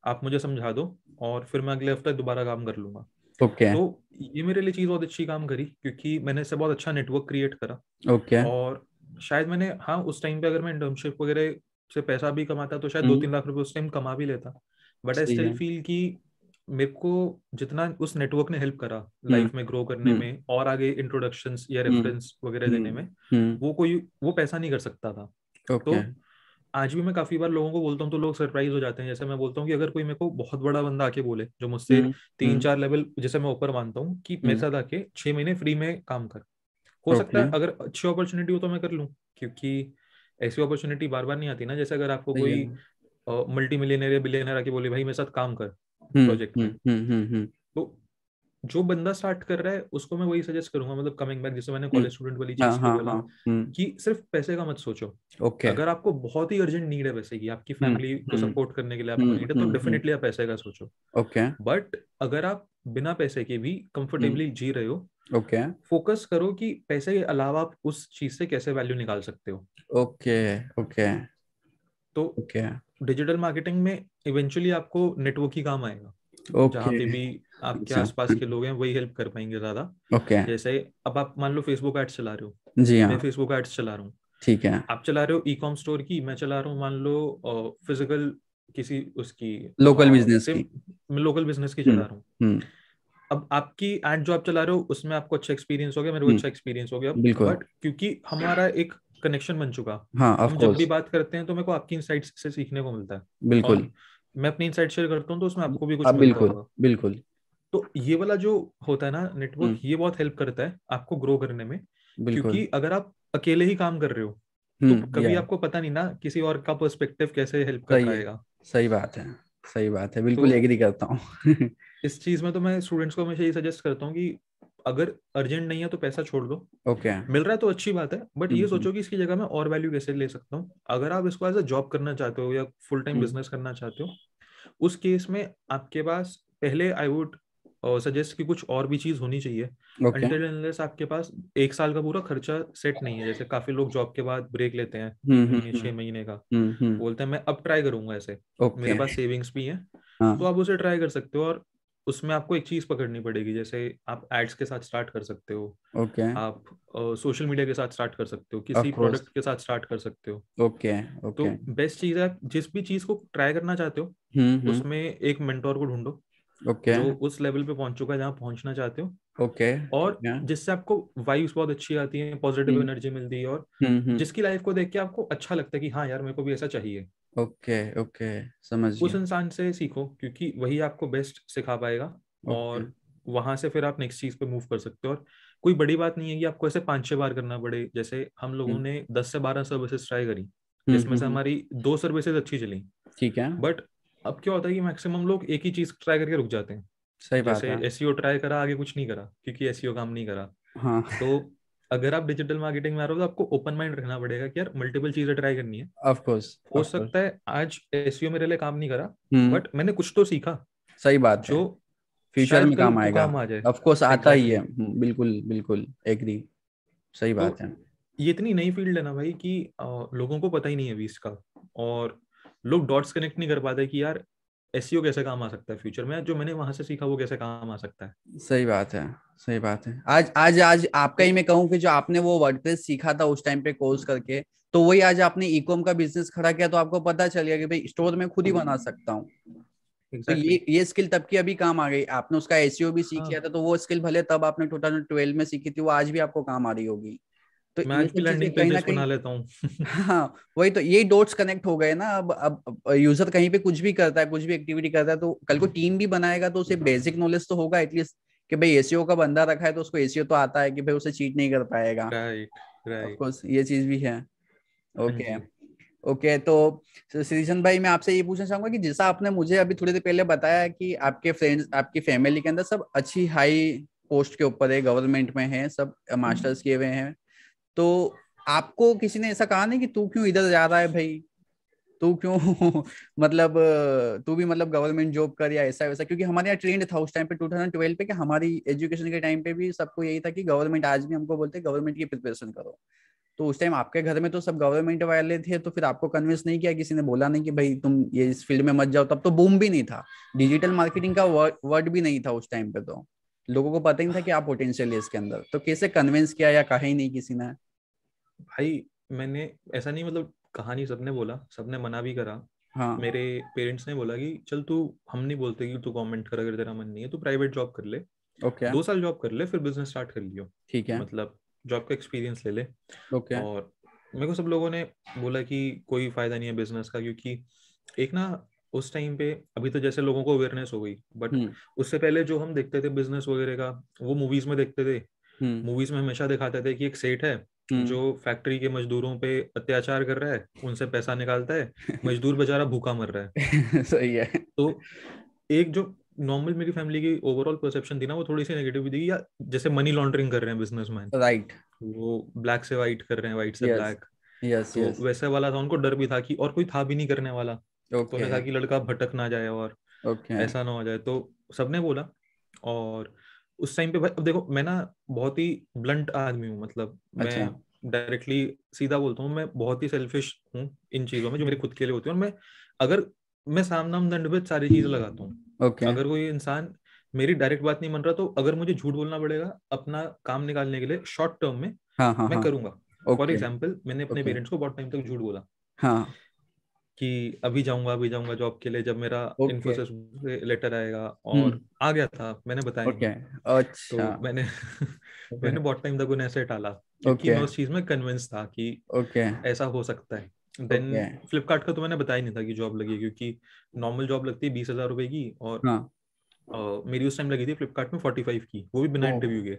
आप मुझे समझा दो और फिर मैं अगले हफ्ते दोबारा काम कर लूंगा okay. तो ये मेरे लिए चीज बहुत अच्छी काम करी क्योंकि मैंने इससे बहुत अच्छा नेटवर्क क्रिएट करा okay. और शायद मैंने हाँ उस टाइम पे अगर मैं इंटर्नशिप वगैरह से पैसा भी कमाता तो शायद हम्म। दो तीन लाख रुपए उस टाइम कमा भी लेता बट आई स्टिल फील कि मेरे को जितना उस नेटवर्क ने हेल्प करा लाइफ हम्म। में ग्रो करने हम्म। में और आगे इंट्रोडक्शन या रेफरेंस वगैरह देने में वो कोई वो पैसा नहीं कर सकता था तो आज भी मैं काफी बार लोगों को बोलता हूँ तो लोग सरप्राइज हो जाते हैं जैसे मैं बोलता हूँ कि अगर कोई मेरे को बहुत बड़ा बंदा आके बोले जो मुझसे तीन चार लेवल जैसे मैं ऊपर मानता हूँ कि मेरे साथ आके छह महीने फ्री में काम कर हो okay. सकता है अगर अच्छी अपॉर्चुनिटी हो तो मैं कर लूँ क्योंकि ऐसी अपॉर्चुनिटी बार बार नहीं आती ना जैसे अगर आपको कोई मल्टी मिलियनर या बिलियनर आके बोले भाई मेरे साथ काम कर प्रोजेक्ट हम्म, में हम्म, हम्म, तो जो बंदा स्टार्ट कर रहा है उसको मैं वही सजेस्ट करूंगा मतलब कमिंग बैक जैसे मैंने कॉलेज स्टूडेंट वाली चीज हाँ, हाँ, बोला हाँ, कि सिर्फ पैसे का मत सोचो ओके अगर आपको बहुत ही अर्जेंट नीड है पैसे की आपकी फैमिली को सपोर्ट करने के लिए आपको नीड है तो डेफिनेटली आप पैसे का सोचो ओके बट अगर आप बिना पैसे के भी कंफर्टेबली जी रहे हो ओके okay. फोकस करो कि पैसे के अलावा आप उस चीज से कैसे वैल्यू निकाल सकते हो ओके okay, ओके okay. तो ओके डिजिटल मार्केटिंग में इवेंचुअली आपको नेटवर्क ही काम आएगा okay. जहाँ पे भी आपके अच्छा। आसपास के लोग हैं वही हेल्प कर पाएंगे ज्यादा ओके okay. जैसे अब आप मान लो फेसबुक एड्स चला रहे हो जी हाँ। मैं फेसबुक एड्स चला रहा हूँ ठीक है आप चला रहे हो ई कॉम स्टोर की मैं चला रहा हूँ मान लो फिजिकल किसी उसकी लोकल बिजनेस की मैं लोकल बिजनेस की हम्म, चला रहा हूँ हम्म। अब आपकी एंड जो आप चला रहे हो उसमें आपको अच्छा एक्सपीरियंस हो गया मेरे को हम्म। अच्छा एक्सपीरियंस हो गया बट क्योंकि हमारा एक कनेक्शन बन चुका हाँ, हम जब भी बात करते हैं तो मेरे को आपकी इनसाइट से सीखने को मिलता है बिल्कुल मैं अपनी इनसाइट शेयर करता हूँ तो उसमें आपको भी कुछ हाँ, बिल्कुल बिल्कुल तो ये वाला जो होता है ना नेटवर्क हम्म। ये बहुत हेल्प करता है आपको ग्रो करने में क्योंकि अगर आप अकेले ही काम कर रहे हो तो हम्म, कभी आपको पता नहीं ना किसी और का पर्सपेक्टिव कैसे हेल्प कर पाएगा सही बात है सही बात है बिल्कुल एग्री तो करता हूँ इस चीज में तो मैं स्टूडेंट्स को हमेशा ये सजेस्ट करता हूँ कि अगर अर्जेंट नहीं है तो पैसा छोड़ दो ओके okay. मिल रहा है तो अच्छी बात है बट ये हम्म, सोचो हम्म। कि इसकी जगह मैं और वैल्यू कैसे ले सकता हूँ अगर आप इसको एज अ जॉब करना चाहते हो या फुल टाइम बिजनेस करना चाहते हो उस केस में आपके पास पहले आई वुड सजेस्ट कि कुछ और भी चीज होनी चाहिए okay. आपके पास एक साल का पूरा खर्चा सेट नहीं है जैसे काफी लोग जॉब के बाद ब्रेक लेते हैं हम्म, छह महीने का बोलते हैं मैं अब ट्राई करूंगा ऐसे okay. मेरे पास सेविंग्स भी है हाँ. तो आप उसे ट्राई कर सकते हो और उसमें आपको एक चीज पकड़नी पड़ेगी जैसे आप एड्स के साथ स्टार्ट कर सकते हो ओके okay. आप सोशल मीडिया के साथ स्टार्ट कर सकते हो किसी प्रोडक्ट के साथ स्टार्ट कर सकते हो ओके okay, okay. तो बेस्ट चीज है जिस भी चीज को ट्राई करना चाहते हो हुँ, हम्म, हम्म। उसमें एक मेंटोर को ढूंढो ओके okay. जो उस लेवल पे पहुंच चुका है जहाँ पहुंचना चाहते हो ओके okay. और yeah. जिससे आपको वाइब्स बहुत अच्छी आती है पॉजिटिव एनर्जी मिलती है और हम्म, जिसकी लाइफ को देख के आपको अच्छा लगता है कि हाँ यार मेरे को भी ऐसा चाहिए ओके ओके समझ उस इंसान से सीखो क्योंकि वही आपको बेस्ट सिखा पाएगा okay. और वहां से फिर आप नेक्स्ट चीज पे मूव कर सकते हो और कोई बड़ी बात नहीं है कि आपको ऐसे पांच छह बार करना पड़े जैसे हम लोगों हम्म। ने दस से बारह सर्विसेज ट्राई करी हम्म, जिसमें हम्म, से हमारी दो सर्विसेज अच्छी चली ठीक है बट अब क्या होता है कि मैक्सिमम लोग एक ही चीज ट्राई करके रुक जाते हैं सही बात जैसे है एसईओ ट्राई e करा आगे कुछ नहीं करा क्योंकि एसईओ e काम नहीं करा हाँ तो अगर आप डिजिटल मार्केटिंग में आ रहे हो तो आपको ओपन माइंड रखना पड़ेगा कि यार मल्टीपल चीजें ट्राई करनी है ऑफ कोर्स हो सकता है आज एसईओ e मेरे लिए काम नहीं करा बट हम्म। मैंने कुछ तो सीखा सही बात जो फ्यूचर में काम आएगा काम आ जाए ऑफ कोर्स आता ही है हम्म, बिल्कुल बिल्कुल एग्री सही तो बात है ये इतनी नई फील्ड है ना भाई कि लोगों को पता ही नहीं है अभी इसका और लोग डॉट्स कनेक्ट नहीं कर पाते कि यार एस कैसे काम आ सकता है फ्यूचर में जो मैंने वहां से सीखा वो कैसे काम आ सकता है सही बात है सही बात है आज आज आज आपका ही मैं कहूँ कि जो आपने वो वर्ड सीखा था उस टाइम पे कोर्स करके तो वही आज आपने इकोम का बिजनेस खड़ा किया तो आपको पता चल गया कि भाई स्टोर में खुद ही बना हम्म। सकता हूँ तो exactly. तो ये ये स्किल तब की अभी काम आ गई आपने उसका एसीओ भी सीख हाँ. था तो वो स्किल भले तब आपने टू थाउजेंड ट्वेल्व में सीखी थी वो आज भी आपको काम आ रही होगी तो मैच भी लैंडिंग पेजेस बना लेता हूँ हाँ वही तो ये डॉट्स कनेक्ट हो गए ना अब अब यूजर कहीं पे कुछ भी करता है कुछ भी एक्टिविटी करता है तो कल को टीम भी बनाएगा तो उसे बेसिक नॉलेज तो होगा एटलीस्ट कि भाई एसीओ का बंदा रखा है तो उसको एसीओ तो आता है कि भाई उसे चीट नहीं कर पाएगा राइट राइट ये चीज भी है ओके हाँ ओके तो श्रीजन भाई मैं आपसे ये पूछना चाहूंगा कि जैसा आपने मुझे अभी थोड़ी देर पहले बताया कि आपके फ्रेंड्स आपकी फैमिली के अंदर सब अच्छी हाई पोस्ट के ऊपर है गवर्नमेंट में है सब मास्टर्स हम्म। किए हुए हैं तो आपको किसी ने ऐसा कहा नहीं कि तू क्यों इधर जा रहा है भाई तू क्यों मतलब तू भी मतलब गवर्नमेंट जॉब कर या ऐसा वैसा क्योंकि हमारे यहाँ ट्रेंड था उस टाइम पे 2012 पे कि हमारी एजुकेशन के टाइम पे भी सबको यही था कि गवर्नमेंट आज भी हमको बोलते गवर्नमेंट की प्रिपरेशन करो तो उस टाइम आपके घर में तो सब गवर्नमेंट वाले थे तो फिर आपको कन्विंस नहीं किया किसी ने बोला नहीं कि भाई तुम ये इस फील्ड में मत जाओ तब तो बूम भी नहीं था डिजिटल मार्केटिंग का वर्ड भी नहीं था उस टाइम पे तो लोगों को पता ही था कि आप पोटेंशियल है इसके अंदर तो कैसे कन्विंस किया या कहा ही नहीं किसी ने भाई मैंने ऐसा नहीं मतलब कहानी सबने बोला सबने मना भी करा हाँ. मेरे पेरेंट्स ने बोला कि चल तू हम नहीं बोलते कि तू गवर्नमेंट कर अगर तेरा मन नहीं है तू प्राइवेट जॉब कर ले okay. दो साल जॉब कर ले फिर बिजनेस स्टार्ट कर लियो ठीक है मतलब जॉब का एक्सपीरियंस ले ले okay. और मेरे को सब लोगों ने बोला कि कोई फायदा नहीं है बिजनेस का क्योंकि एक ना उस टाइम पे अभी तो जैसे लोगों को अवेयरनेस हो गई बट हम्म। उससे पहले जो हम देखते थे बिजनेस वगैरह का वो मूवीज में देखते थे मूवीज हम्म। में हमेशा दिखाते थे कि एक सेठ है जो हम्म। फैक्ट्री के मजदूरों पे अत्याचार कर रहा है उनसे पैसा निकालता है मजदूर बेचारा भूखा मर रहा है सही है तो एक जो नॉर्मल मेरी फैमिली की ओवरऑल परसेप्शन थी ना वो थोड़ी सी नेगेटिव थी या जैसे मनी लॉन्ड्रिंग कर रहे हैं बिजनेसमैन राइट वो ब्लैक से व्हाइट कर रहे हैं व्हाइट से ब्लैक यस तो वैसे वाला था उनको डर भी था कि और कोई था भी नहीं करने वाला तो okay. तो था कि लड़का भटक ना जाए और ऐसा ना हो जाए तो सबने बोला और उस टाइम पे अब देखो मैं ना बहुत ही ब्लंट आदमी हूँ मतलब अच्छा। मैं डायरेक्टली सीधा बोलता हूँ मैं बहुत ही सेल्फिश हूँ इन चीजों में जो मेरे खुद के लिए होती है और मैं अगर मैं सामना दंड पे सारी चीज लगाता हूँ okay. अगर कोई इंसान मेरी डायरेक्ट बात नहीं मान रहा तो अगर मुझे झूठ बोलना पड़ेगा अपना काम निकालने के लिए शॉर्ट टर्म में हाँ, हाँ, मैं करूंगा फॉर okay. एग्जाम्पल मैंने अपने पेरेंट्स okay. को बहुत टाइम तक झूठ बोला हाँ. कि अभी जाऊंगा अभी जाऊंगा जॉब के लिए जब मेरा okay. इन्फोसिस से लेटर आएगा और hmm. आ गया था मैंने बताया okay. तो अच्छा तो मैंने okay. मैंने बहुत टाइम तक उन्हें ऐसे टाला क्योंकि okay. मैं उस चीज में कन्विंस था कि okay. ऐसा हो सकता है देन फ्लिपकार्ट का तो मैंने बताया नहीं था कि जॉब लगी क्योंकि नॉर्मल जॉब लगती है बीस हजार रुपए की और हाँ. मेरी उस टाइम लगी थी फ्लिपकार्ट में 45 की वो भी बिना इंटरव्यू के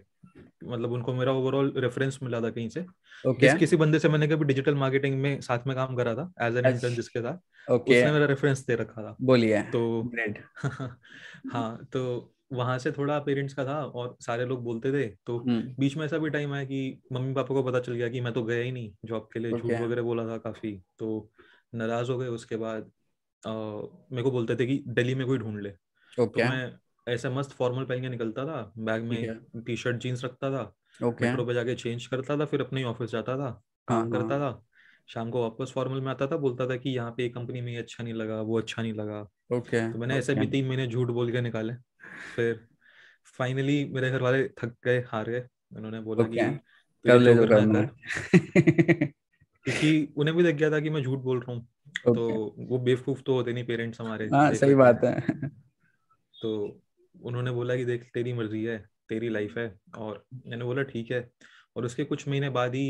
मतलब उनको मेरा ओवरऑल रेफरेंस मिला था कहीं से okay. किस, किसी बंदे से मैंने कभी डिजिटल मार्केटिंग में साथ में काम करा था एज एन इंटर्न जिसके साथ okay. उसने मेरा रेफरेंस दे रखा था बोलिए तो हाँ तो वहां से थोड़ा पेरेंट्स का था और सारे लोग बोलते थे तो हम्म। बीच में ऐसा भी टाइम आया कि मम्मी पापा को पता चल गया कि मैं तो गया ही नहीं जॉब के लिए झूठ वगैरह बोला था काफी तो नाराज हो गए उसके बाद मेरे को बोलते थे कि दिल्ली में कोई ढूंढ ले ओके तो मैं ऐसे मस्त फॉर्मल पहन के निकलता था बैग में टी शर्ट जीन्स रखता था okay. मेट्रो पे जाके चेंज करता था फिर अपने ऑफिस जाता था हाँ, काम करता हाँ। था शाम को वापस फॉर्मल में आता था बोलता था कि यहाँ पे कंपनी में अच्छा नहीं लगा वो अच्छा नहीं लगा ओके तो मैंने ऐसे भी तीन महीने झूठ बोल के निकाले फिर फाइनली मेरे घर वाले थक गए हार गए उन्होंने बोला कि कर ले तो क्योंकि उन्हें भी लग गया था कि मैं झूठ बोल रहा हूँ तो वो बेवकूफ तो होते नहीं पेरेंट्स हमारे हाँ, सही बात है तो उन्होंने बोला कि देख तेरी मर्जी है तेरी लाइफ है और मैंने बोला ठीक है और उसके कुछ महीने बाद ही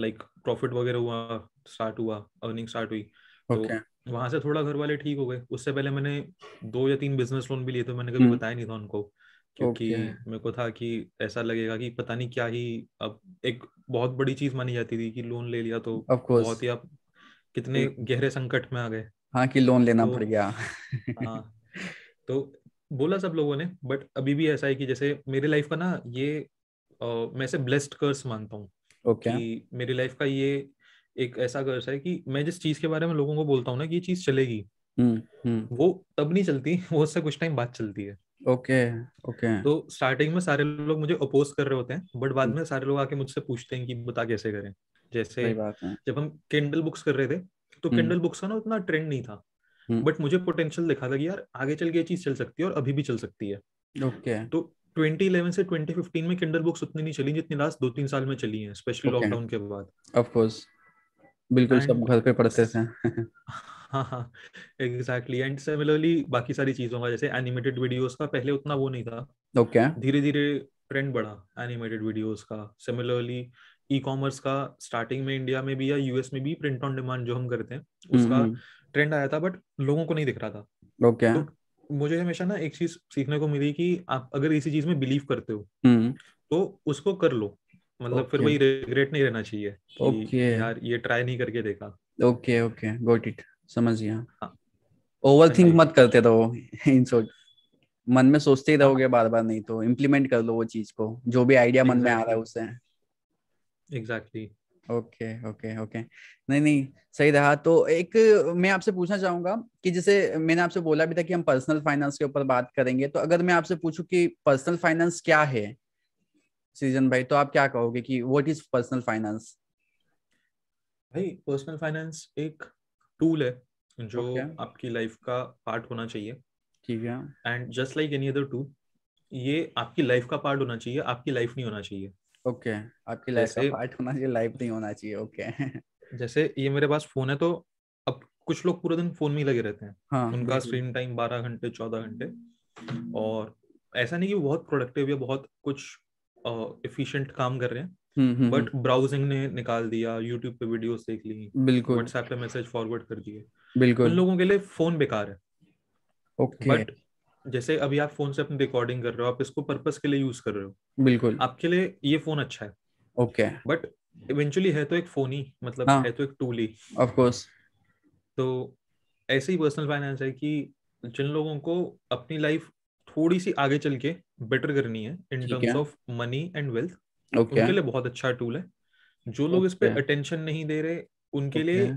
लाइक प्रॉफिट वगैरह हुआ स्टार्ट हुआ अर्निंग स्टार्ट हुई तो okay. तो वहां से थोड़ा घर वाले ठीक हो गए उससे पहले मैंने दो या तीन बिजनेस लोन भी लिए थे मैंने कभी हम्म। बताया नहीं था उनको क्योंकि okay. मेरे को था कि ऐसा लगेगा कि पता नहीं क्या ही अब एक बहुत बड़ी चीज मानी जाती थी कि लोन ले लिया तो बहुत ही आप कितने तो गहरे संकट में आ गए हाँ कि लोन लेना तो, पड़ गया हाँ तो बोला सब लोगों ने बट अभी भी ऐसा है कि जैसे मेरी लाइफ का ना ये आ, मैं से ब्लेस्ड कर्स मानता हूँ okay. कि मेरी लाइफ का ये एक ऐसा कर्स है कि मैं जिस चीज के बारे में लोगों को बोलता हूँ ना कि ये चीज चलेगी हुँ, हम्म, हुँ. हम्म। वो तब नहीं चलती वो उससे कुछ टाइम बाद चलती है ओके okay, ओके okay. तो स्टार्टिंग में सारे लोग मुझे अपोज कर रहे होते हैं बट बाद हम्म। में सारे लोग आके मुझसे पूछते हैं कि बता कैसे करें जैसे जब हम किंडल बुक्स कर रहे थे तो किंडल बुक्स का ना उतना ट्रेंड नहीं था हम्म। बट मुझे पोटेंशियल दिखा था कि यार आगे चल के ये चीज चल सकती है और अभी भी चल सकती है ओके okay. तो 2011 से 2015 में किंडर बुक्स उतनी नहीं चली जितनी लास्ट दो तीन साल में चली है स्पेशली लॉकडाउन के बाद ऑफ कोर्स बिल्कुल सब घर पे पढ़ते थे हाँ हाँ एग्जैक्टली एंड सिमिलरली बाकी सारी चीजों का जैसे एनिमेटेड वीडियोस का पहले उतना वो नहीं था ओके okay. धीरे धीरे ट्रेंड बढ़ा एनिमेटेड वीडियोस का सिमिलरली ई कॉमर्स का स्टार्टिंग में इंडिया में भी या यूएस में भी प्रिंट ऑन डिमांड जो हम करते हैं उसका हम्म, हम्म। ट्रेंड आया था बट लोगों को नहीं दिख रहा था ओके okay. तो मुझे हमेशा ना एक चीज सीखने को मिली कि आप अगर इसी चीज में बिलीव करते हो हम्म। तो उसको कर लो मतलब okay. फिर वही रिग्रेट नहीं रहना चाहिए ओके okay. यार ये ट्राई नहीं करके देखा ओके ओके गॉट इट समझ गया ओवर हाँ। थिंक मत करते रहो इन शॉर्ट मन में सोचते ही हाँ। रहोगे बार बार नहीं तो इम्प्लीमेंट कर लो वो चीज को जो भी आइडिया exactly. मन में आ रहा है उससे exactly exactly. Okay okay okay नहीं नहीं सही रहा तो एक मैं आपसे पूछना चाहूंगा कि जैसे मैंने आपसे बोला भी था कि हम पर्सनल फाइनेंस के ऊपर बात करेंगे तो अगर मैं आपसे पूछूं कि पर्सनल फाइनेंस क्या है सीजन भाई तो आप क्या कहोगे कि व्हाट इज पर्सनल फाइनेंस भाई पर्सनल फाइनेंस एक टूल है जो okay. आपकी लाइफ का पार्ट होना चाहिए ठीक है and just like any other tool ये आपकी लाइफ का पार्ट होना चाहिए आपकी लाइफ नहीं होना चाहिए ओके आपकी लाइफ का पार्ट होना चाहिए लाइफ नहीं होना चाहिए ओके okay. जैसे ये मेरे पास फोन है तो अब कुछ लोग पूरे दिन फोन में ही लगे रहते हैं हाँ, उनका स्क्रीन टाइम बारह घंटे चौदह घंटे और ऐसा नहीं कि बहुत प्रोडक्टिव या बहुत कुछ इफिशिएंट uh, काम कर रहे हैं बट हम्म, ब्राउजिंग हम्म, हम्म। ने निकाल दिया यूट्यूब पे वीडियोस देख ली बिल्कुल व्हाट्सएप पे मैसेज फॉरवर्ड कर दिए बिल्कुल उन लोगों के लिए फोन बेकार है ओके बट जैसे अभी आप फोन से अपनी रिकॉर्डिंग कर रहे हो आप इसको पर्पस के लिए यूज कर रहे हो बिल्कुल आपके लिए ये फोन अच्छा है ओके बट इवेंचुअली है तो एक फोन ही मतलब हाँ, है तो एक टूल ही ऑफ कोर्स तो ऐसे ही पर्सनल फाइनेंस है कि जिन लोगों को अपनी लाइफ थोड़ी सी आगे चल के बेटर करनी है in terms of money and wealth उनके लिए बहुत अच्छा टूल है जो लोग okay. इस पे अटेंशन नहीं दे रहे उनके okay. लिए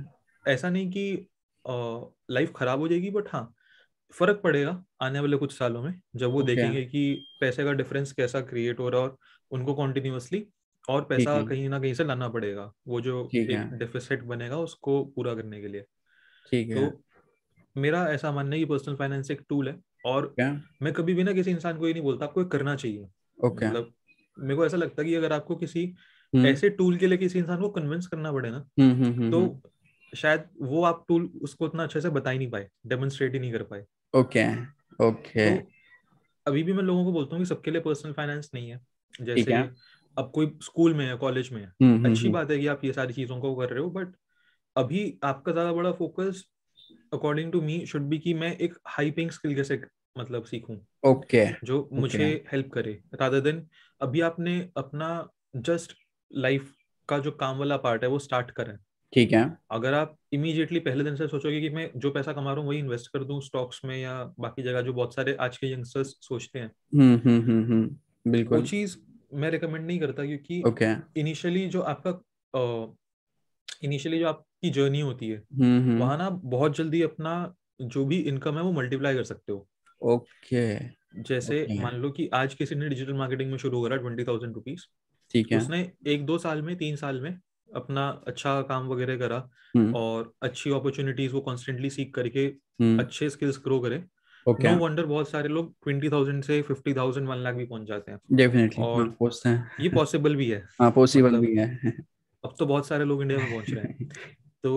ऐसा नहीं कि लाइफ खराब हो जाएगी बट हाँ फर्क पड़ेगा आने वाले कुछ सालों में जब वो okay. देखेंगे कि पैसे का डिफरेंस कैसा क्रिएट हो रहा है और उनको कॉन्टिन्यूसली और पैसा कहीं ना कहीं से लाना पड़ेगा वो जो एक डेफिसिट बनेगा उसको पूरा करने के लिए ठीक है तो मेरा ऐसा मानना है कि पर्सनल फाइनेंस एक टूल है और क्या? मैं कभी भी ना किसी इंसान को ये नहीं बोलता आपको करना चाहिए ओके मतलब मेरे को ऐसा लगता है कि अगर आपको किसी हम्म। ऐसे टूल के लिए किसी इंसान को कन्विंस करना पड़े ना हम्म, हम्म, तो शायद वो आप टूल उसको उतना अच्छे से बता ही नहीं पाए डेमोन्स्ट्रेट ही नहीं कर पाए ओके ओके तो अभी भी मैं लोगों को बोलता हूँ कि सबके लिए पर्सनल फाइनेंस नहीं है जैसे है? अब कोई स्कूल में है कॉलेज में है हुँ, हम्म, हम्म, अच्छी हुँ, हम्म। बात है कि आप ये सारी चीजों को कर रहे हो बट अभी आपका ज्यादा बड़ा focus according to me should be कि मैं एक हाई पेइंग स्किल कैसे मतलब सीखूं ओके okay. जो मुझे हेल्प okay. करे रादर देन अभी आपने अपना जस्ट लाइफ का जो काम वाला पार्ट है वो स्टार्ट करें ठीक है अगर आप इमीजिएटली पहले दिन से सोचोगे कि मैं जो पैसा कमा रहा हूँ वही इन्वेस्ट कर दू स्टॉक्स में या बाकी जगह जो बहुत सारे आज के यंगस्टर्स सोचते हैं हम्म हुँ, हम्म, हम्म, हम्म, बिल्कुल वो चीज मैं रिकमेंड नहीं करता क्योंकि इनिशियली okay. जो आपका इनिशियली जो आपकी जर्नी होती है वहां ना बहुत जल्दी अपना जो भी इनकम है वो मल्टीप्लाई कर सकते हो ओके okay. जैसे okay. मान लो कि आज किसी ने डिजिटल मार्केटिंग में शुरू करा ट्वेंटी थाउजेंड रुपीज ठीक है उसने एक दो साल में तीन साल में अपना अच्छा काम वगैरह करा हम्म। और अच्छी अपॉर्चुनिटीज वो कॉन्स्टेंटली सीख करके हम्म। अच्छे स्किल्स ग्रो करे नो वंडर बहुत सारे लोग ट्वेंटी थाउजेंड से फिफ्टी थाउजेंड वन लाख भी पहुंच जाते हैं डेफिनेटली और हाँ, हैं ये पॉसिबल भी है पॉसिबल हाँ, मतलब भी है अब तो बहुत सारे लोग इंडिया में पहुंच रहे हैं तो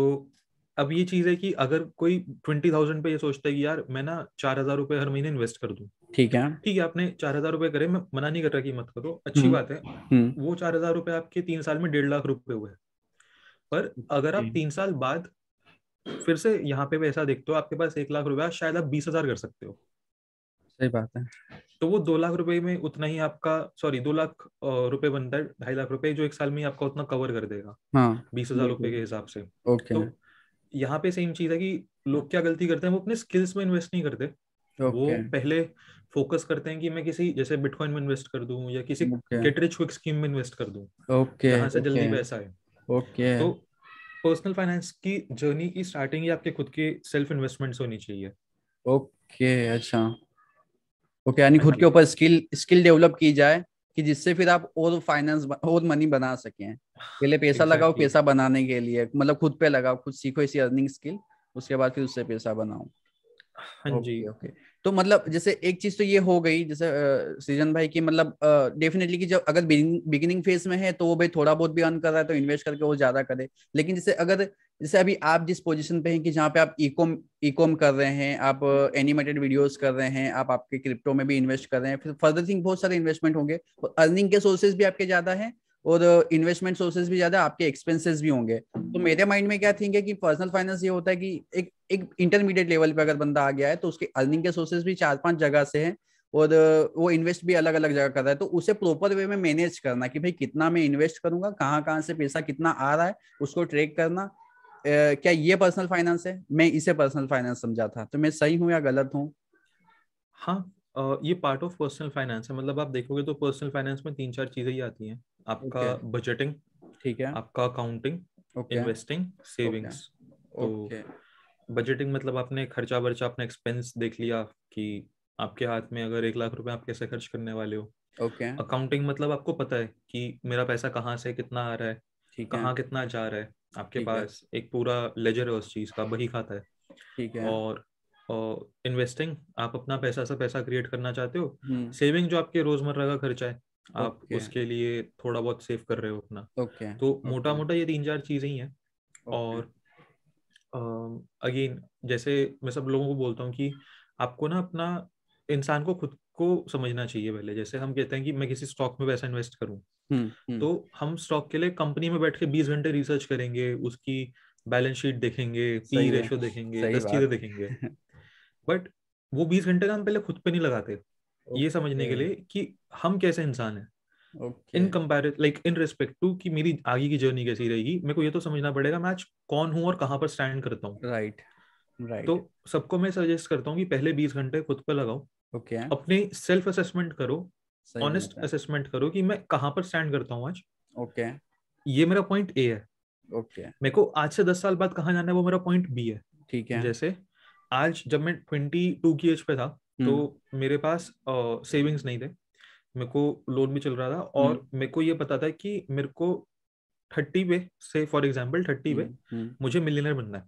अब ये चीज है कि अगर कोई ट्वेंटी थाउजेंड पे ये सोचता है कि यार मैं ना चार हजार रुपए हर महीने इन्वेस्ट कर दू ठीक है ठीक है आपने चार हजार रुपए करे मैं मना नहीं कर रहा कि मत करो अच्छी हम्म, बात है हम्म। वो चार हजार रुपए आपके तीन साल में डेढ़ लाख रुपए हुए पर अगर आप तीन साल बाद फिर से यहाँ पे पैसा देखते हो आपके पास एक लाख रुपया शायद आप बीस हजार कर सकते हो सही बात है तो वो दो लाख रुपए में उतना ही आपका सॉरी दो लाख रुपए बनता है ढाई लाख रुपए जो एक साल में आपका उतना कवर कर देगा हाँ, बीस हजार रुपए के हिसाब से ओके तो यहाँ पे सेम चीज है कि लोग क्या गलती करते हैं वो अपने स्किल्स में इन्वेस्ट नहीं करते okay. वो पहले फोकस करते हैं कि मैं किसी जैसे बिटकॉइन में इन्वेस्ट कर दूं या किसी गेट रिच क्विक स्कीम में इन्वेस्ट कर दूं ओके okay. से okay. जल्दी पैसा है ओके तो पर्सनल फाइनेंस की जर्नी की स्टार्टिंग ही आपके खुद के सेल्फ इन्वेस्टमेंट होनी चाहिए ओके अच्छा ओके यानी खुद के ऊपर स्किल स्किल डेवलप की जाए कि जिससे फिर आप और फाइनेंस और मनी बना सकें पहले पैसा exactly. लगाओ पैसा बनाने के लिए मतलब खुद पे लगाओ खुद सीखो इसी अर्निंग स्किल उसके बाद फिर उससे पैसा बनाओ हाँ जी ओके तो मतलब जैसे एक चीज तो ये हो गई जैसे सीजन भाई की मतलब डेफिनेटली कि जब अगर बिगिनिंग फेज में है तो वो भाई थोड़ा बहुत भी अर्न कर रहा है तो इन्वेस्ट करके वो ज्यादा करे लेकिन जैसे अगर जैसे अभी आप जिस पोजीशन पे हैं कि जहाँ पे आप इकोम ईकॉम कर रहे हैं आप एनिमेटेड वीडियोस कर रहे हैं आप आपके क्रिप्टो में भी इन्वेस्ट कर रहे हैं फिर फर्दर थिंग बहुत सारे इन्वेस्टमेंट होंगे और अर्निंग के सोर्सेज भी आपके ज्यादा हैं और इन्वेस्टमेंट सोर्सेज भी ज्यादा आपके एक्सपेंसेस भी होंगे तो मेरे माइंड में क्या थिंक है कि पर्सनल फाइनेंस ये होता है कि एक एक इंटरमीडिएट लेवल पे अगर बंदा आ गया है तो उसके अर्निंग के सोर्सेज भी चार पांच जगह से हैं और वो इन्वेस्ट भी अलग अलग जगह कर रहा है तो उसे प्रॉपर वे में मैनेज करना कि भाई कितना मैं इन्वेस्ट करूंगा कहाँ कहाँ से पैसा कितना आ रहा है उसको ट्रैक करना क्या ये पर्सनल फाइनेंस है मैं इसे पर्सनल फाइनेंस समझा था तो मैं सही हूँ या गलत हूँ हाँ ये पार्ट ऑफ पर्सनल फाइनेंस है मतलब आप देखोगे तो पर्सनल फाइनेंस में तीन चार चीजें ही आती हैं आपका बजटिंग ठीक है आपका अकाउंटिंग इन्वेस्टिंग सेविंग्स तो बजटिंग मतलब आपने खर्चा वर्चा अपना एक्सपेंस देख लिया कि आपके हाथ में अगर एक लाख रुपए आप कैसे खर्च करने वाले हो ओके okay. अकाउंटिंग मतलब आपको पता है कि मेरा पैसा कहाँ से कितना आ रहा है ठीक कहाँ कितना जा रहा है आपके पास है. एक पूरा लेजर है उस चीज का बही खाता है ठीक है और इन्वेस्टिंग आप अपना पैसा सा पैसा क्रिएट करना चाहते हो सेविंग हम्म। जो आपके रोजमर्रा का खर्चा है आप okay. उसके लिए थोड़ा बहुत सेव कर रहे हो अपना okay. तो मोटा मोटा ये तीन चार चीजें ही हैं और अगेन जैसे मैं सब लोगों को बोलता हूँ कि आपको ना अपना इंसान को खुद को समझना चाहिए पहले जैसे हम कहते हैं कि मैं किसी स्टॉक में पैसा इन्वेस्ट करूं हुँ, हम्म, हम्म। तो हम स्टॉक के लिए कंपनी में बैठ के बीस घंटे रिसर्च करेंगे उसकी बैलेंस शीट देखेंगे पी रेशो देखेंगे दस चीजें देखेंगे बट वो बीस घंटे का हम पहले खुद पे नहीं लगाते ये समझने के लिए कि हम कैसे इंसान है in compare like in respect to कि मेरी आगे की जर्नी कैसी रहेगी मेरे को ये तो समझना पड़ेगा मैं आज कौन हूँ और कहाँ पर स्टैंड करता हूँ राइट right. Right right. तो सबको मैं सजेस्ट करता हूँ कि पहले बीस घंटे खुद पर लगाओ ओके okay. अपने सेल्फ असेसमेंट करो ऑनेस्ट असेसमेंट करो कि मैं कहां पर स्टैंड करता हूं आज ओके okay. ये मेरा पॉइंट ए है ओके okay. मेरे को आज से दस साल बाद कहाँ जाना है वो मेरा पॉइंट बी है ठीक है जैसे आज जब मैं ट्वेंटी टू की एज पे था हुँ. हम्म। तो मेरे पास सेविंग्स uh, नहीं थे मेरे को लोन भी चल रहा था हम्म। और मेरे को ये पता था कि मेरे को थर्टी पे से फॉर एग्जाम्पल थर्टी पे मुझे मिलियनर बनना है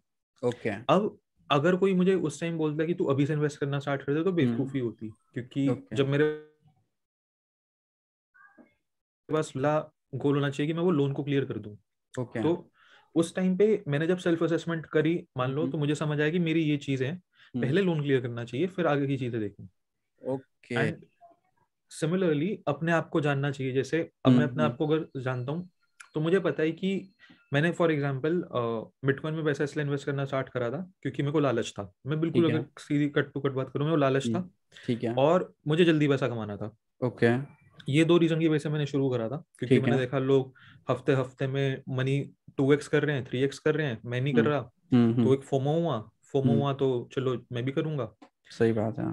ओके okay. अब अगर कोई मुझे उस टाइम बोलता कि तू अभी से इन्वेस्ट करना स्टार्ट कर दे तो हम्म। बेवकूफी होती क्योंकि okay. जब मेरे पास ला गोल होना चाहिए कि मैं वो लोन को क्लियर कर दूं okay. तो उस टाइम पे मैंने जब सेल्फ असेसमेंट करी मान लो हम्म। तो मुझे समझ आया कि मेरी ये चीज है हम्म। पहले लोन क्लियर करना चाहिए फिर आगे की चीजें देखें ओके सिमिलरली अपने आप को जानना चाहिए जैसे अब मैं अपने आप को अगर जानता हूँ तो मुझे पता है कि मैंने फॉर एग्जाम्पल बिटकॉइन में पैसा इसलिए इन्वेस्ट करना स्टार्ट करा था क्योंकि मेरे को लालच था मैं बिल्कुल अगर सीधी कट टू कट बात करूँ मैं को लालच हम्म, था ठीक है और मुझे जल्दी पैसा कमाना था ओके ये दो रीजन की वजह से मैंने शुरू करा था क्योंकि मैंने देखा लोग हफ्ते हफ्ते में मनी टू एक्स कर रहे हैं थ्री एक्स कर रहे हैं मैं नहीं कर हम्म, रहा हम्म, तो एक फोमो हुआ फोमो हुआ तो चलो मैं भी करूंगा सही बात है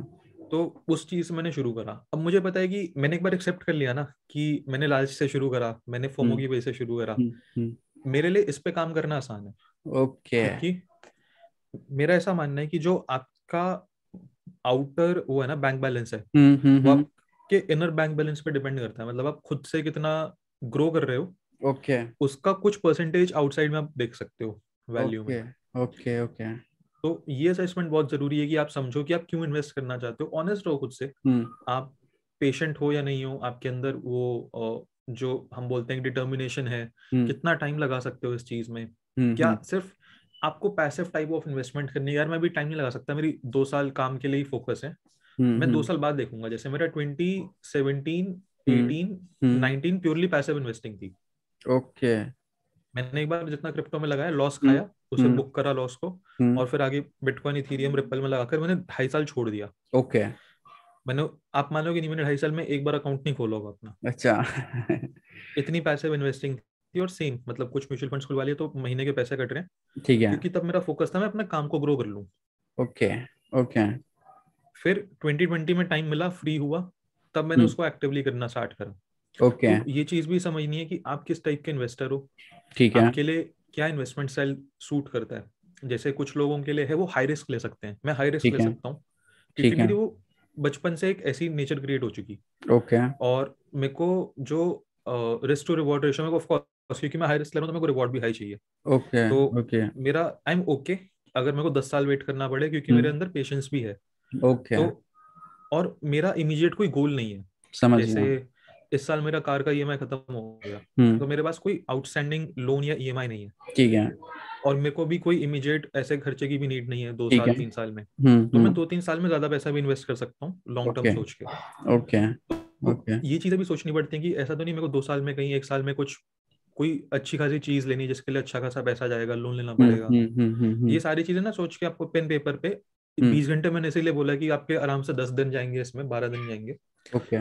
तो उस चीज से मैंने शुरू करा अब मुझे पता है कि मैंने एक बार एक्सेप्ट कर लिया ना कि मैंने लालच से शुरू करा मैंने हम्म। फोमो की वजह से शुरू करा हम्म, हम्म। मेरे लिए इस पे काम करना आसान है ओके okay. मेरा ऐसा मानना है कि जो आपका आउटर वो है ना बैंक बैलेंस है वो आपके इनर बैंक बैलेंस पे डिपेंड करता है मतलब आप खुद से कितना ग्रो कर रहे हो ओके okay. उसका कुछ परसेंटेज आउटसाइड में आप देख सकते हो वैल्यू okay. में ओके ओके तो ये असेसमेंट बहुत जरूरी है कि आप समझो कि आप क्यों इन्वेस्ट करना चाहते हो ऑनेस्ट रहो खुद से हम्म। आप पेशेंट हो या नहीं हो आपके अंदर वो जो हम बोलते हैं डिटर्मिनेशन है हम्म। कितना टाइम लगा सकते हो इस चीज में हम्म, क्या सिर्फ आपको पैसिव टाइप ऑफ इन्वेस्टमेंट करनी है यार मैं भी टाइम नहीं लगा सकता मेरी दो साल काम के लिए ही फोकस है मैं दो साल बाद देखूंगा जैसे मेरा twenty seventeen eighteen nineteen purely passive investing थी ओके okay. मैंने एक बार जितना क्रिप्टो में लगाया लॉस हम्म, खाया उसे बुक हम्म। करा लॉस को हम्म। और फिर आगे बिटकॉइन इथेरियम रिपल में लगाकर मैंने ढाई साल छोड़ दिया ओके मैंने आप मान लो कि नहीं मैंने ढाई साल में एक बार अकाउंट नहीं खोला होगा अपना अच्छा इतनी पैसे इन्वेस्टिंग थी और सेम मतलब कुछ म्यूचुअल फंड्स खुलवा लिए तो महीने के पैसे कट रहे हैं ठीक है क्योंकि तब मेरा फोकस था मैं अपना काम को ग्रो कर लूँ ओके ओके फिर 2020 में टाइम मिला फ्री हुआ तब मैंने उसको एक्टिवली करना स्टार्ट करा ओके तो ये चीज भी समझनी है कि आप किस टाइप के इन्वेस्टर हो ठीक है आपके लिए क्या इन्वेस्टमेंट स्टाइल सूट करता है जैसे कुछ लोगों के लिए है वो हाई रिस्क ले सकते हैं मैं हाई रिस्क ले सकता हूँ क्योंकि वो बचपन से एक ऐसी नेचर क्रिएट हो चुकी ओके और मेरे को जो रिस्क टू रिवॉर्ड रेशो मेरे को ऑफकोर्स क्योंकि मैं हाई रिस्क ले रहा हूँ तो मेरे को रिवॉर्ड भी हाई चाहिए ओके तो ओके मेरा आई एम ओके अगर मेरे को दस साल वेट करना पड़े क्योंकि हम्म। मेरे अंदर पेशेंस भी है ओके तो और मेरा इमीडिएट कोई गोल नहीं है समझ जैसे इस साल मेरा कार का ईएमआई e खत्म हो गया हम्म। तो मेरे पास कोई आउटस्टैंडिंग लोन या ईएमआई e नहीं है ठीक है और मेरे को भी कोई इमीडिएट ऐसे खर्चे की भी नीड नहीं है दो साल है। तीन साल में हम्म, तो मैं हम्म। दो तीन साल में ज्यादा पैसा भी इन्वेस्ट कर सकता हूँ लॉन्ग टर्म सोच के ओके तो ओके ये चीजें भी सोचनी पड़ती है कि ऐसा तो नहीं मेरे को दो साल में कहीं एक साल में कुछ कोई अच्छी खासी चीज लेनी जिसके लिए अच्छा खासा पैसा जाएगा लोन लेना पड़ेगा ये सारी चीजें ना सोच के आपको पेन पेपर पे बीस घंटे मैंने इसीलिए बोला कि आपके आराम से दस दिन जाएंगे इसमें बारह दिन जाएंगे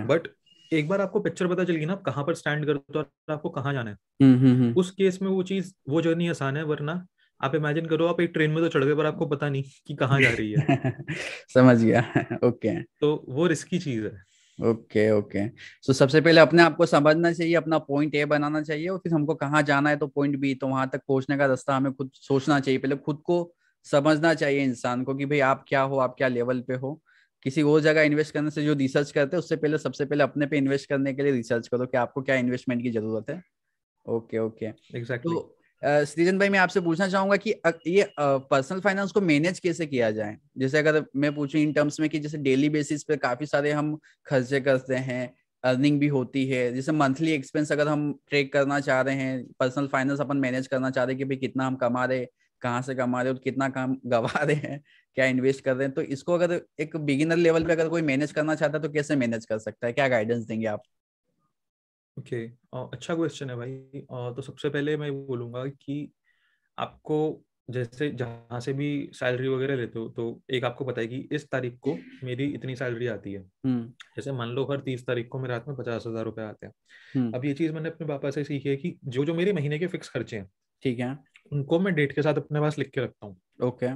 बट एक बार आपको पिक्चर पता चल गई ना आप कहाँ पर स्टैंड कर हो आपको कहाँ जाना है हम्म, हम्म, हम्म। उस केस में वो चीज वो जर्नी आसान है वरना आप इमेजिन करो आप एक ट्रेन में तो चढ़ गए पर आपको पता नहीं कि कहाँ जा रही है समझ गया ओके तो वो रिस्की चीज है ओके ओके सो सबसे पहले अपने आप को समझना चाहिए अपना पॉइंट ए बनाना चाहिए और फिर हमको कहाँ जाना है तो पॉइंट बी तो वहां तक पहुंचने का रास्ता हमें खुद सोचना चाहिए पहले खुद को समझना चाहिए इंसान को कि भाई आप क्या हो आप क्या लेवल पे हो किसी और जगह इन्वेस्ट करने से जो रिसर्च करते हैं उससे पहले सबसे पहले अपने पे इन्वेस्ट करने के लिए रिसर्च करो कि आपको क्या इन्वेस्टमेंट की जरूरत है ओके ओके एग्जैक्टली तो भाई मैं आपसे पूछना चाहूंगा कि ये पर्सनल फाइनेंस को मैनेज कैसे किया जाए जैसे अगर मैं पूछूं इन टर्म्स में कि जैसे डेली बेसिस पे काफी सारे हम खर्चे करते हैं अर्निंग भी होती है जैसे मंथली एक्सपेंस अगर हम ट्रेक करना चाह रहे हैं पर्सनल फाइनेंस अपन मैनेज करना चाह रहे हैं कि भाई कितना हम कमा रहे कहाँ से कमा रहे हो कितना काम गवा रहे हैं क्या इन्वेस्ट कर रहे हैं तो इसको अगर एक बिगिनर लेवल पे अगर कोई मैनेज करना चाहता है तो कैसे मैनेज कर सकता है क्या गाइडेंस देंगे आप ओके okay. अच्छा क्वेश्चन है भाई आ, तो सबसे पहले मैं बोलूंगा कि आपको जैसे जहाँ से भी सैलरी वगैरह लेते हो तो एक आपको पता है कि इस तारीख को मेरी इतनी सैलरी आती है हम्म। जैसे मान लो हर तीस तारीख को मेरे हाथ में पचास हजार रुपए आते हैं हम्म। अब ये चीज मैंने अपने पापा से सीखी है कि जो जो मेरे महीने के फिक्स खर्चे हैं ठीक है उनको मैं डेट के साथ अपने पास लिख के रखता हूँ ओके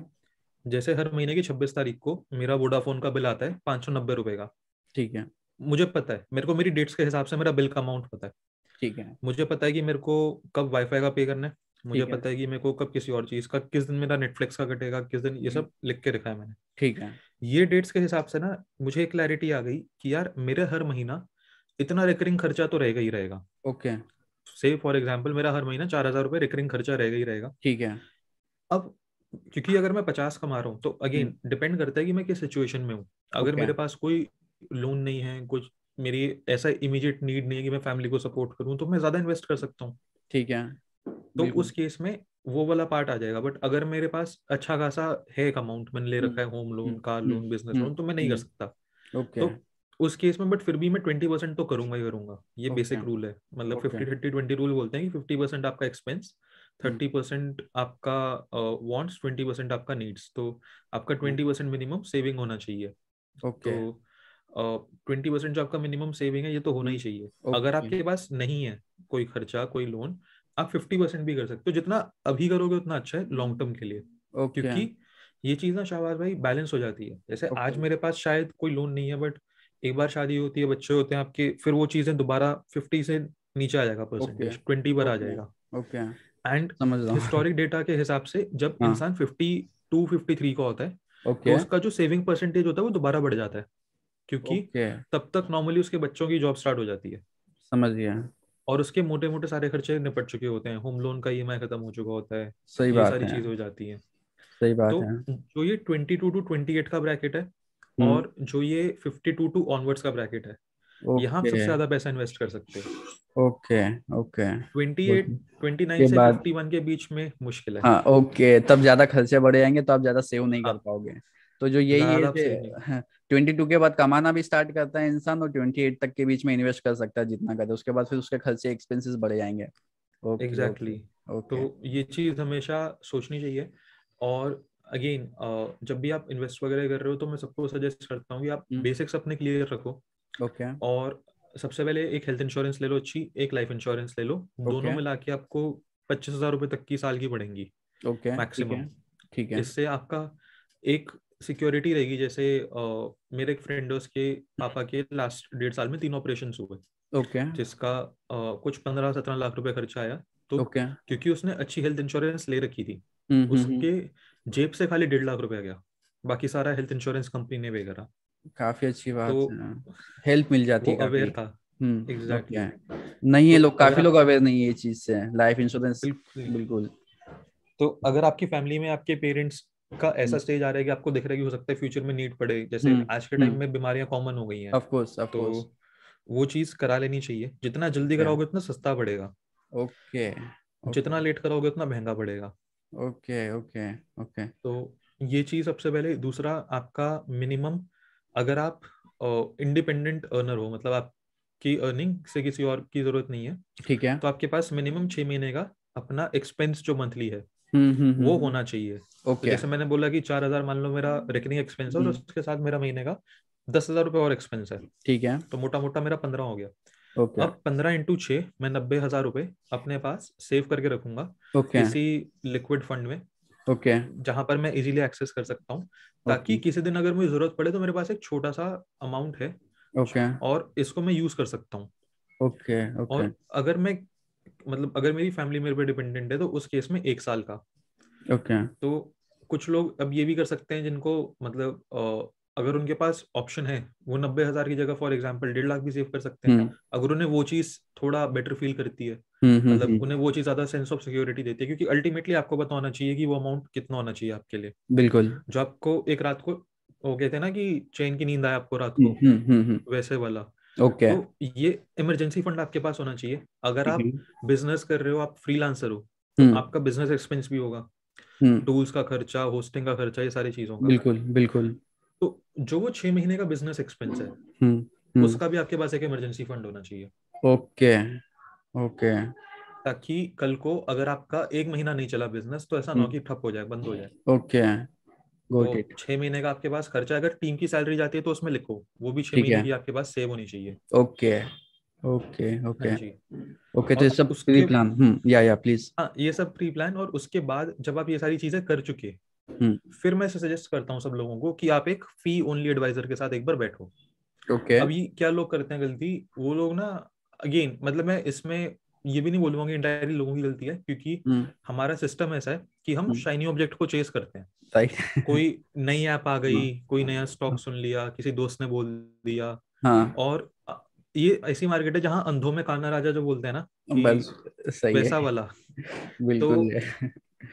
जैसे हर महीने की छब्बीस तारीख को मेरा वोडाफोन का बिल आता है पांच सौ नब्बे रुपए का ठीक है मुझे पता है मेरे को मेरी डेट्स के हिसाब से मेरा बिल का अमाउंट पता है ठीक है मुझे पता है कि मेरे को कब वाईफाई का पे करना है मुझे पता है कि मेरे को कब किसी और चीज का किस दिन मेरा नेटफ्लिक्स का कटेगा किस दिन ये हम्म। सब लिख के रखा है मैंने ठीक है ये डेट्स के हिसाब से ना मुझे क्लैरिटी आ गई कि यार मेरे हर महीना इतना रिकरिंग खर्चा तो रहेगा ही रहेगा ओके okay. से फॉर एग्जाम्पल मेरा हर महीना चार हजार रुपये रिकरिंग खर्चा रहेगा ही रहेगा ठीक है अब क्योंकि अगर मैं पचास कमा रहा हूँ तो अगेन डिपेंड हम्म। करता है कि मैं किस सिचुएशन में हूँ अगर okay. मेरे पास कोई लोन नहीं है कुछ मेरी ऐसा इमीडिएट नीड नहीं है कि मैं फैमिली को सपोर्ट करूँ तो मैं ज्यादा इन्वेस्ट कर सकता हूँ ठीक है तो उस केस में वो वाला पार्ट आ जाएगा बट अगर मेरे पास अच्छा खासा है एक अमाउंट मैंने ले रखा है home loan car loan business loan तो मैं नहीं कर हम्म। सकता okay. तो उस केस में बट फिर भी मैं ट्वेंटी परसेंट तो करूंगा ही करूंगा ये बेसिक रूल है मतलब फिफ्टी थर्टी ट्वेंटी रूल बोलते हैं कि फिफ्टी परसेंट आपका एक्सपेंस थर्टी परसेंट आपका वांट्स ट्वेंटी परसेंट आपका नीड्स तो आपका ट्वेंटी परसेंट मिनिमम सेविंग होना चाहिए okay. तो ट्वेंटी uh, परसेंट जो आपका मिनिमम सेविंग है ये तो होना ही हम्म। चाहिए okay. अगर आपके पास नहीं है कोई खर्चा कोई लोन आप फिफ्टी परसेंट भी कर सकते हो तो जितना अभी करोगे उतना अच्छा है लॉन्ग टर्म के लिए okay. क्योंकि ये चीज ना शाहबाज भाई बैलेंस हो जाती है जैसे okay. आज मेरे पास शायद कोई लोन नहीं है बट एक बार शादी होती है बच्चे होते हैं आपके फिर वो चीजें दोबारा फिफ्टी से नीचे आ जाएगा परसेंटेज ट्वेंटी पर आ जाएगा ओके एंड हिस्टोरिक डेटा के हिसाब से जब हाँ. इंसान फिफ्टी टू फिफ्टी थ्री का होता है okay. तो उसका जो सेविंग परसेंटेज होता है वो दोबारा बढ़ जाता है क्योंकि okay. तब तक नॉर्मली उसके बच्चों की जॉब स्टार्ट हो जाती है समझ गया और उसके मोटे मोटे सारे खर्चे निपट चुके होते हैं होम लोन का ई e खत्म हो चुका होता है सही ये बात सारी चीज हो जाती है सही बात तो है जो ये twenty two to twenty eight का ब्रैकेट है हम्म। और जो ये 52 टू ऑनवर्ड्स का ब्रैकेट है okay. यहाँ आप सबसे ज्यादा पैसा इन्वेस्ट कर सकते हैं ओके ओके 28 29 से 51 के बीच में मुश्किल है हाँ ओके okay. तब ज्यादा खर्चे बढ़ जाएंगे तो आप ज्यादा सेव नहीं हाँ. कर पाओगे तो जो यही है ट्वेंटी टू के बाद कमाना भी स्टार्ट करता है इंसान और ट्वेंटी एट तक के बीच में इन्वेस्ट कर सकता है जितना करता है उसके बाद फिर उसके खर्चे एक्सपेंसेस बढ़ जाएंगे एग्जैक्टली okay, exactly. okay. तो ये चीज हमेशा सोचनी चाहिए और अगेन uh, जब भी आप इन्वेस्ट वगैरह कर रहे हो तो मैं सबको सजेस्ट करता हूँ कि आप बेसिक्स हम्म। अपने क्लियर रखो ओके okay. और सबसे पहले एक हेल्थ इंश्योरेंस ले लो अच्छी एक लाइफ इंश्योरेंस ले लो okay. दोनों मिला के आपको पच्चीस हजार रुपए तक की साल की पड़ेंगी ओके मैक्सिमम ठीक है इससे आपका एक सिक्योरिटी रहेगी जैसे uh, मेरे एक फ्रेंड उसके पापा के लास्ट डेढ़ साल में तीन ऑपरेशन हुए ओके okay. जिसका uh, कुछ पंद्रह सत्रह लाख रुपए खर्चा आया तो okay. क्योंकि उसने अच्छी हेल्थ इंश्योरेंस ले रखी थी हम्म, हम्म, उसके जेब से खाली डेढ़ लाख रुपया गया बाकी सारा हेल्थ इंश्योरेंस कंपनी ने पे करा काफी अच्छी बात तो हेल्प मिल जाती हम्म, तो है अवेयर था एग्जैक्टली exactly. नहीं है लोग तो काफी लोग अवेयर नहीं है ये चीज से लाइफ इंश्योरेंस बिल्कुल तो अगर आपकी फैमिली में आपके पेरेंट्स का ऐसा स्टेज हम्म। आ रहा है कि आपको दिख रहा है कि हो सकता है फ्यूचर में नीड पड़े जैसे हम्म, आज के टाइम में बीमारियां कॉमन हो गई हैं ऑफ कोर्स ऑफ कोर्स वो चीज करा लेनी चाहिए जितना जल्दी कराओगे उतना सस्ता पड़ेगा ओके जितना लेट कराओगे उतना महंगा पड़ेगा ओके ओके ओके तो ये चीज सबसे पहले दूसरा आपका मिनिमम अगर आप इंडिपेंडेंट अर्नर हो मतलब आपकी अर्निंग से किसी और की जरूरत नहीं है ठीक है तो आपके पास मिनिमम छह महीने का अपना एक्सपेंस जो मंथली है हम्म, हम्म, हम्म। वो होना चाहिए okay. तो जैसे मैंने बोला कि चार हजार मान लो मेरा रेकनिंग एक्सपेंस है और उसके साथ मेरा महीने का दस हजार रुपये और एक्सपेंस है ठीक है तो मोटा मोटा मेरा पंद्रह हो गया okay. अब पंद्रह इंटू छ मैं नब्बे हजार रुपए अपने पास सेव करके रखूंगा okay. किसी लिक्विड फंड में ओके okay. जहां पर मैं इजीली एक्सेस कर सकता हूँ ताकि किसी दिन अगर मुझे जरूरत पड़े तो मेरे पास एक छोटा सा अमाउंट है ओके और इसको मैं यूज कर सकता हूँ ओके और अगर मैं मतलब अगर मेरी फैमिली मेरे पे डिपेंडेंट है तो उस केस में एक साल का ओके तो कुछ लोग अब ये भी कर सकते हैं जिनको मतलब अगर उनके पास ऑप्शन है वो नब्बे हजार की जगह फॉर एग्जाम्पल डेढ़ लाख भी सेव कर सकते हैं हम्म। अगर उन्हें वो चीज थोड़ा बेटर फील करती है हम्म, हम्म, मतलब उन्हें वो चीज ज्यादा सेंस ऑफ सिक्योरिटी देती है क्योंकि अल्टीमेटली आपको पता होना चाहिए कि वो अमाउंट कितना होना चाहिए आपके लिए बिल्कुल जो आपको एक रात को वो कहते हैं ना कि चैन की नींद आए आपको रात को वैसे वाला ओके okay. तो ये इमरजेंसी फंड आपके पास होना चाहिए अगर आप बिजनेस कर रहे हो आप फ्रीलांसर हो तो आपका बिजनेस एक्सपेंस भी होगा टूल्स का खर्चा होस्टिंग का खर्चा ये सारी चीजों का बिल्कुल बिल्कुल तो जो वो छह महीने का बिजनेस एक्सपेंस है हम्म, हम्म। उसका भी आपके पास एक इमरजेंसी फंड होना चाहिए ओके ओके ताकि कल को अगर आपका एक महीना नहीं चला बिजनेस तो ऐसा ना हम्म। कि ठप हो जाए बंद हो जाए ओके तो छह महीने का आपके पास खर्चा अगर टीम की सैलरी जाती है तो उसमें लिखो वो भी छह महीने की आपके पास सेव होनी चाहिए ओके ओके ओके हाँ ओके तो ये सब प्री प्लान हम्म या या प्लीज हाँ ये सब प्री प्लान और उसके बाद जब आप ये सारी चीजें कर चुके हम्म। फिर मैं सजेस्ट करता हूँ सब लोगों को कि आप एक फी ओनली एडवाइजर के साथ एक बार बैठो ओके okay. अभी क्या लोग करते हैं गलती वो लोग ना अगेन मतलब मैं इसमें ये भी नहीं बोलूंगा इंटायरली लोगों की गलती है क्योंकि हुँ. हम्म। हमारा सिस्टम ऐसा है कि हम शाइनी हम्म। ऑब्जेक्ट को चेस करते हैं कोई नई ऐप आ गई हुँ. कोई नया स्टॉक सुन लिया किसी दोस्त ने बोल दिया हाँ. और ये ऐसी मार्केट है जहाँ अंधों में काना राजा जो बोलते हैं ना सही पैसा वाला तो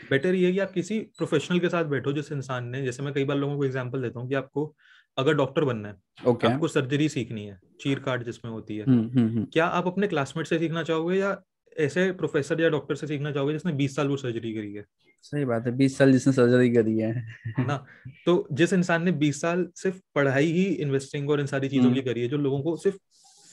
बेटर ये कि आप किसी प्रोफेशनल के साथ बैठो जिस इंसान ने जैसे मैं कई बार लोगों को एग्जाम्पल देता हूँ कि आपको अगर डॉक्टर बनना है okay. आपको सर्जरी सीखनी है चीर काट जिसमें होती है हुँ, हम्म, हुँ. हम्म, हम्म। क्या आप अपने क्लासमेट से सीखना चाहोगे या ऐसे प्रोफेसर या डॉक्टर से सीखना चाहोगे जिसने बीस साल वो सर्जरी करी है सही बात है बीस साल जिसने सर्जरी करी है ना तो जिस इंसान ने बीस साल सिर्फ पढ़ाई ही इन्वेस्टिंग और इन सारी चीजों की करी है जो लोगों को सिर्फ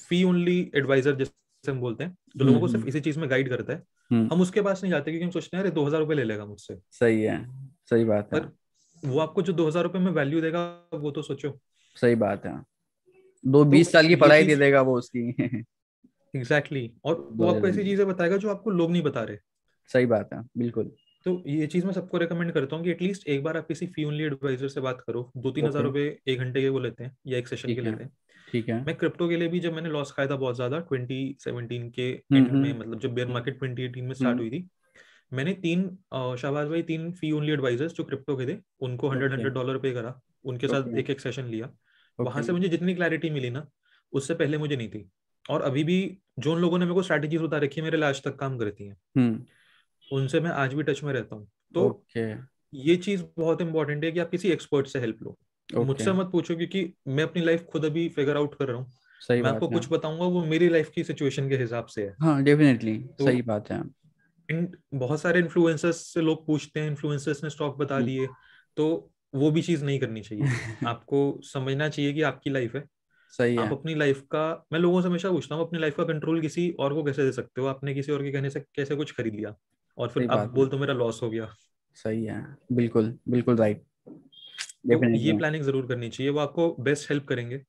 फी ओनली एडवाइजर जिससे हम बोलते हैं जो लोगों को सिर्फ इसी चीज में गाइड करता है हम्म। हम उसके पास नहीं जाते क्योंकि हम सोचते हैं अरे दो हजार रुपये ले लेगा मुझसे सही है सही बात है वो आपको जो दो हजार रुपये में वैल्यू देगा वो तो सोचो सही बात है दो तो बीस साल की पढ़ाई दे देगा वो उसकी एग्जैक्टली exactly. और वो आपको ऐसी चीजें बताएगा जो आपको लोग नहीं बता रहे सही बात है बिल्कुल तो ये चीज मैं सबको रेकमेंड करता हूँ कि एटलीस्ट एक बार आप किसी फी ओनली एडवाइजर से बात करो दो तीन हजार रुपए एक घंटे के वो लेते हैं या एक सेशन के लेते हैं ठीक है मैं क्रिप्टो के लिए भी जब मैंने लॉस खाया था बहुत ज्यादा 2017 के एंड हम्म, में हम्म। मतलब जब बेयर मार्केट 2018 में स्टार्ट हम्म। हुई थी मैंने तीन शाहबाज भाई तीन फी ओनली एडवाइजर्स जो क्रिप्टो के थे उनको हंड्रेड हंड्रेड डॉलर पे करा उनके साथ एक एक सेशन लिया वहां से मुझे जितनी क्लैरिटी मिली ना उससे पहले मुझे नहीं थी और अभी भी जो उन लोगों ने मेरे को स्ट्रैटेजीज बता रखी है मेरे लिए आज तक काम करती है उनसे मैं आज भी टच में रहता हूँ तो ये चीज बहुत इंपॉर्टेंट है कि आप किसी एक्सपर्ट से हेल्प लो okay. मुझसे मत पूछो क्योंकि मैं अपनी लाइफ खुद अभी फिगर आउट कर रहा हूँ सही मैं आपको कुछ बताऊंगा वो मेरी लाइफ की सिचुएशन के हिसाब से है हाँ डेफिनेटली तो सही बात है इन, बहुत सारे इन्फ्लुएंसर्स से लोग पूछते हैं इन्फ्लुएंसर्स ने स्टॉक बता हम्म। दिए तो वो भी चीज नहीं करनी चाहिए आपको समझना चाहिए कि आपकी लाइफ है सही आप है। अपनी लाइफ का मैं लोगों से हमेशा पूछता हूँ अपनी लाइफ का कंट्रोल किसी और को कैसे दे सकते हो आपने किसी और के कहने से कैसे कुछ खरीद लिया और फिर आप बोल तो मेरा लॉस हो गया सही है बिल्कुल बिल्कुल राइट तो ये प्लानिंग जरूर करनी चाहिए वो आपको बेस्ट हेल्प करेंगे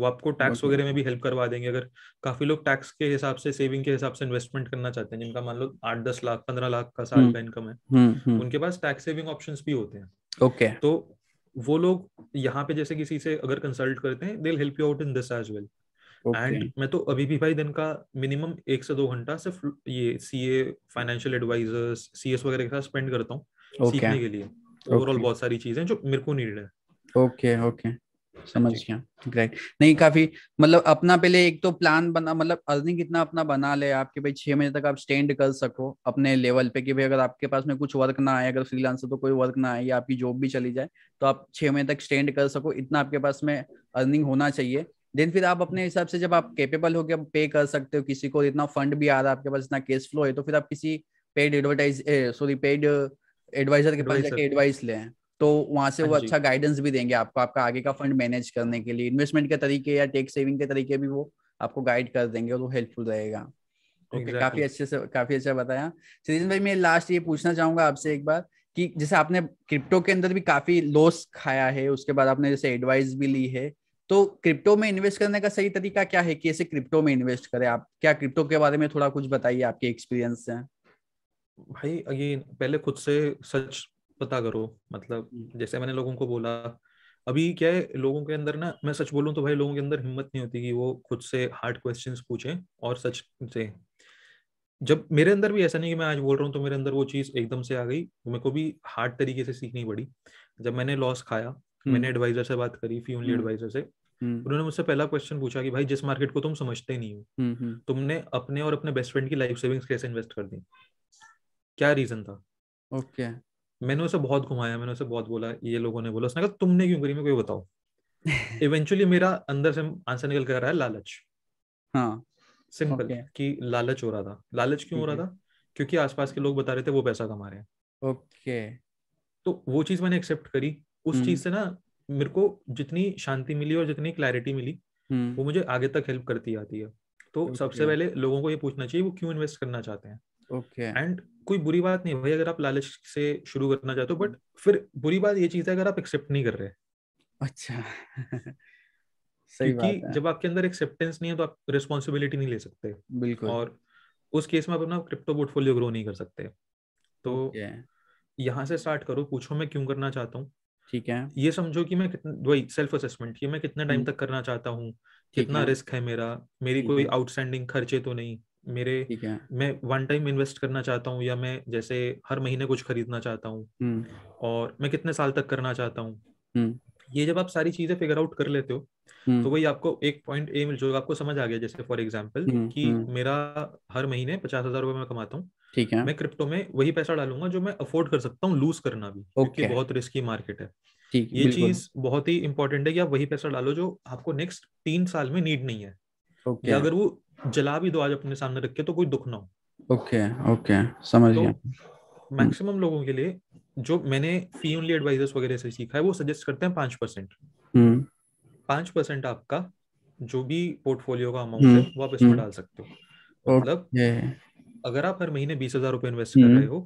वो आपको टैक्स वगैरह में भी हेल्प करवा देंगे अगर काफी लोग टैक्स के हिसाब से सेविंग के हिसाब से इन्वेस्टमेंट करना चाहते हैं जिनका मान लो आठ दस लाख पंद्रह लाख का साल हम्म। का इनकम है हम्म, हम्म। उनके पास टैक्स सेविंग ऑप्शन भी होते हैं ओके तो वो लोग यहाँ पे जैसे किसी से अगर कंसल्ट करते हैं they help you out in this as well and मैं तो अभी भी भाई दिन का मिनिमम एक से दो घंटा सिर्फ ये C A financial advisors C S वगैरह के साथ स्पेंड करता हूँ okay. सीखने के लिए ओवरऑल okay. बहुत सारी चीजें जो मेरे को नीड है ओके okay, ओके okay. समझ गया ग्रेट नहीं काफी मतलब अपना पहले एक तो प्लान बना मतलब अर्निंग कितना अपना बना ले आपके भाई छह महीने तक आप स्टैंड कर सको अपने लेवल पे कि भाई अगर आपके पास में कुछ वर्क ना आए अगर फ्रीलांसर तो कोई वर्क ना आए या आपकी जॉब भी चली जाए तो आप छह महीने तक स्टैंड कर सको इतना आपके पास में अर्निंग होना चाहिए देन फिर आप अपने हिसाब से जब आप केपेबल हो के पे कर सकते हो किसी को इतना फंड भी आ रहा है आपके पास इतना कैश फ्लो है तो फिर आप किसी paid advertise sorry paid advisor के पास जाके एडवाइस ले तो वहां से हाँ वो अच्छा गाइडेंस भी देंगे आपको आपका आगे का फंड मैनेज करने के लिए इन्वेस्टमेंट के तरीके या टेक सेविंग के तरीके भी वो आपको गाइड कर देंगे और वो हेल्पफुल रहेगा ओके काफी अच्छे से काफी अच्छा बताया सीजन भाई मैं लास्ट ये पूछना चाहूंगा आपसे एक बार कि जैसे आपने क्रिप्टो के अंदर भी काफी लॉस खाया है उसके बाद आपने जैसे एडवाइस भी ली है तो क्रिप्टो में इन्वेस्ट करने का सही तरीका क्या है कि ऐसे क्रिप्टो में इन्वेस्ट करें आप क्या क्रिप्टो के बारे में थोड़ा कुछ बताइए आपके एक्सपीरियंस से भाई अगेन पहले खुद से सच पता करो मतलब हम्म, हम्म। जैसे मैंने लोगों को बोला अभी क्या है लोगों के अंदर ना मैं सच बोलूं तो भाई लोगों के अंदर हिम्मत नहीं होती कि वो खुद से हार्ड क्वेश्चन पूछें और सच से जब मेरे अंदर भी ऐसा नहीं कि मैं आज बोल रहा हूँ तो मेरे अंदर वो चीज एकदम से आ गई मेरे को भी हार्ड तरीके से सीखनी पड़ी जब मैंने लॉस खाया हम्म। मैंने एडवाइजर से बात करी फी ओनली एडवाइजर से उन्होंने मुझसे पहला क्वेश्चन पूछा कि भाई जिस मार्केट को तुम समझते नहीं हो तुमने अपने और अपने बेस्ट फ्रेंड की लाइफ सेविंग्स कैसे इन्वेस्ट कर दी क्या रीजन था ओके मैंने उसे बहुत घुमाया मैंने उसे बहुत बोला ये लोगों ने बोला उसने कहा तुमने क्यों करी मेरे को बताओ इवेंचुअली मेरा अंदर से आंसर निकल कर रहा है लालच हाँ सिंपल कि लालच हो रहा था लालच क्यों हो रहा था क्योंकि आसपास के लोग बता रहे थे वो पैसा कमा रहे हैं ओके तो वो चीज मैंने एक्सेप्ट करी उस हम्म। चीज से ना मेरे को जितनी शांति मिली और जितनी क्लैरिटी मिली हम्म। वो मुझे आगे तक हेल्प करती आती है तो okay. सबसे पहले लोगों को ये पूछना चाहिए वो क्यों इन्वेस्ट करना चाहते हैं ओके okay. एंड कोई बुरी बात नहीं भाई अगर आप लालच से शुरू करना चाहते हो बट फिर बुरी बात ये चीज है अगर आप एक्सेप्ट नहीं कर रहे अच्छा सही क्योंकि बात है। जब आपके अंदर एक्सेप्टेंस नहीं है तो आप रिस्पॉन्सिबिलिटी नहीं ले सकते बिल्कुल और उस केस में आप अपना क्रिप्टो पोर्टफोलियो ग्रो नहीं कर सकते तो okay. यहाँ से स्टार्ट करो पूछो मैं क्यों करना चाहता हूँ ठीक है ये समझो कि मैं कितना वही सेल्फ असेसमेंट कि मैं कितने टाइम हम्म। तक करना चाहता हूँ कितना रिस्क है मेरा मेरी कोई आउटस्टैंडिंग खर्चे तो नहीं मेरे मैं वन टाइम इन्वेस्ट करना चाहता हूँ या मैं जैसे हर महीने कुछ खरीदना चाहता हूँ हम्म। और मैं कितने साल तक करना चाहता हूँ हम्म। ये जब आप सारी चीजें फिगर आउट कर लेते हो हम्म। तो वही आपको एक पॉइंट ए मिल जो आपको समझ आ गया जैसे फॉर एग्जाम्पल कि मेरा हर महीने पचास हजार रुपए में कमाता हूँ ठीक है मैं क्रिप्टो में वही पैसा डालूंगा जो मैं अफोर्ड कर सकता हूँ लूज करना भी क्योंकि बहुत रिस्की मार्केट है ये चीज बहुत ही इंपॉर्टेंट है कि आप वही पैसा डालो जो आपको नेक्स्ट तीन साल में नीड नहीं है okay. अगर वो हाँ। जला भी दो आज अपने सामने रख के तो कोई दुख ना हो ओके ओके समझ तो गया मैक्सिमम लोगों के लिए जो मैंने फी ओनली एडवाइजर्स वगैरह से सीखा है वो सजेस्ट करते हैं पांच परसेंट हम्म। पांच परसेंट आपका जो भी पोर्टफोलियो का अमाउंट हम्म, है वो आप इसमें हम्म। डाल सकते हो मतलब अगर आप हर महीने बीस हजार रुपए इन्वेस्ट कर रहे हो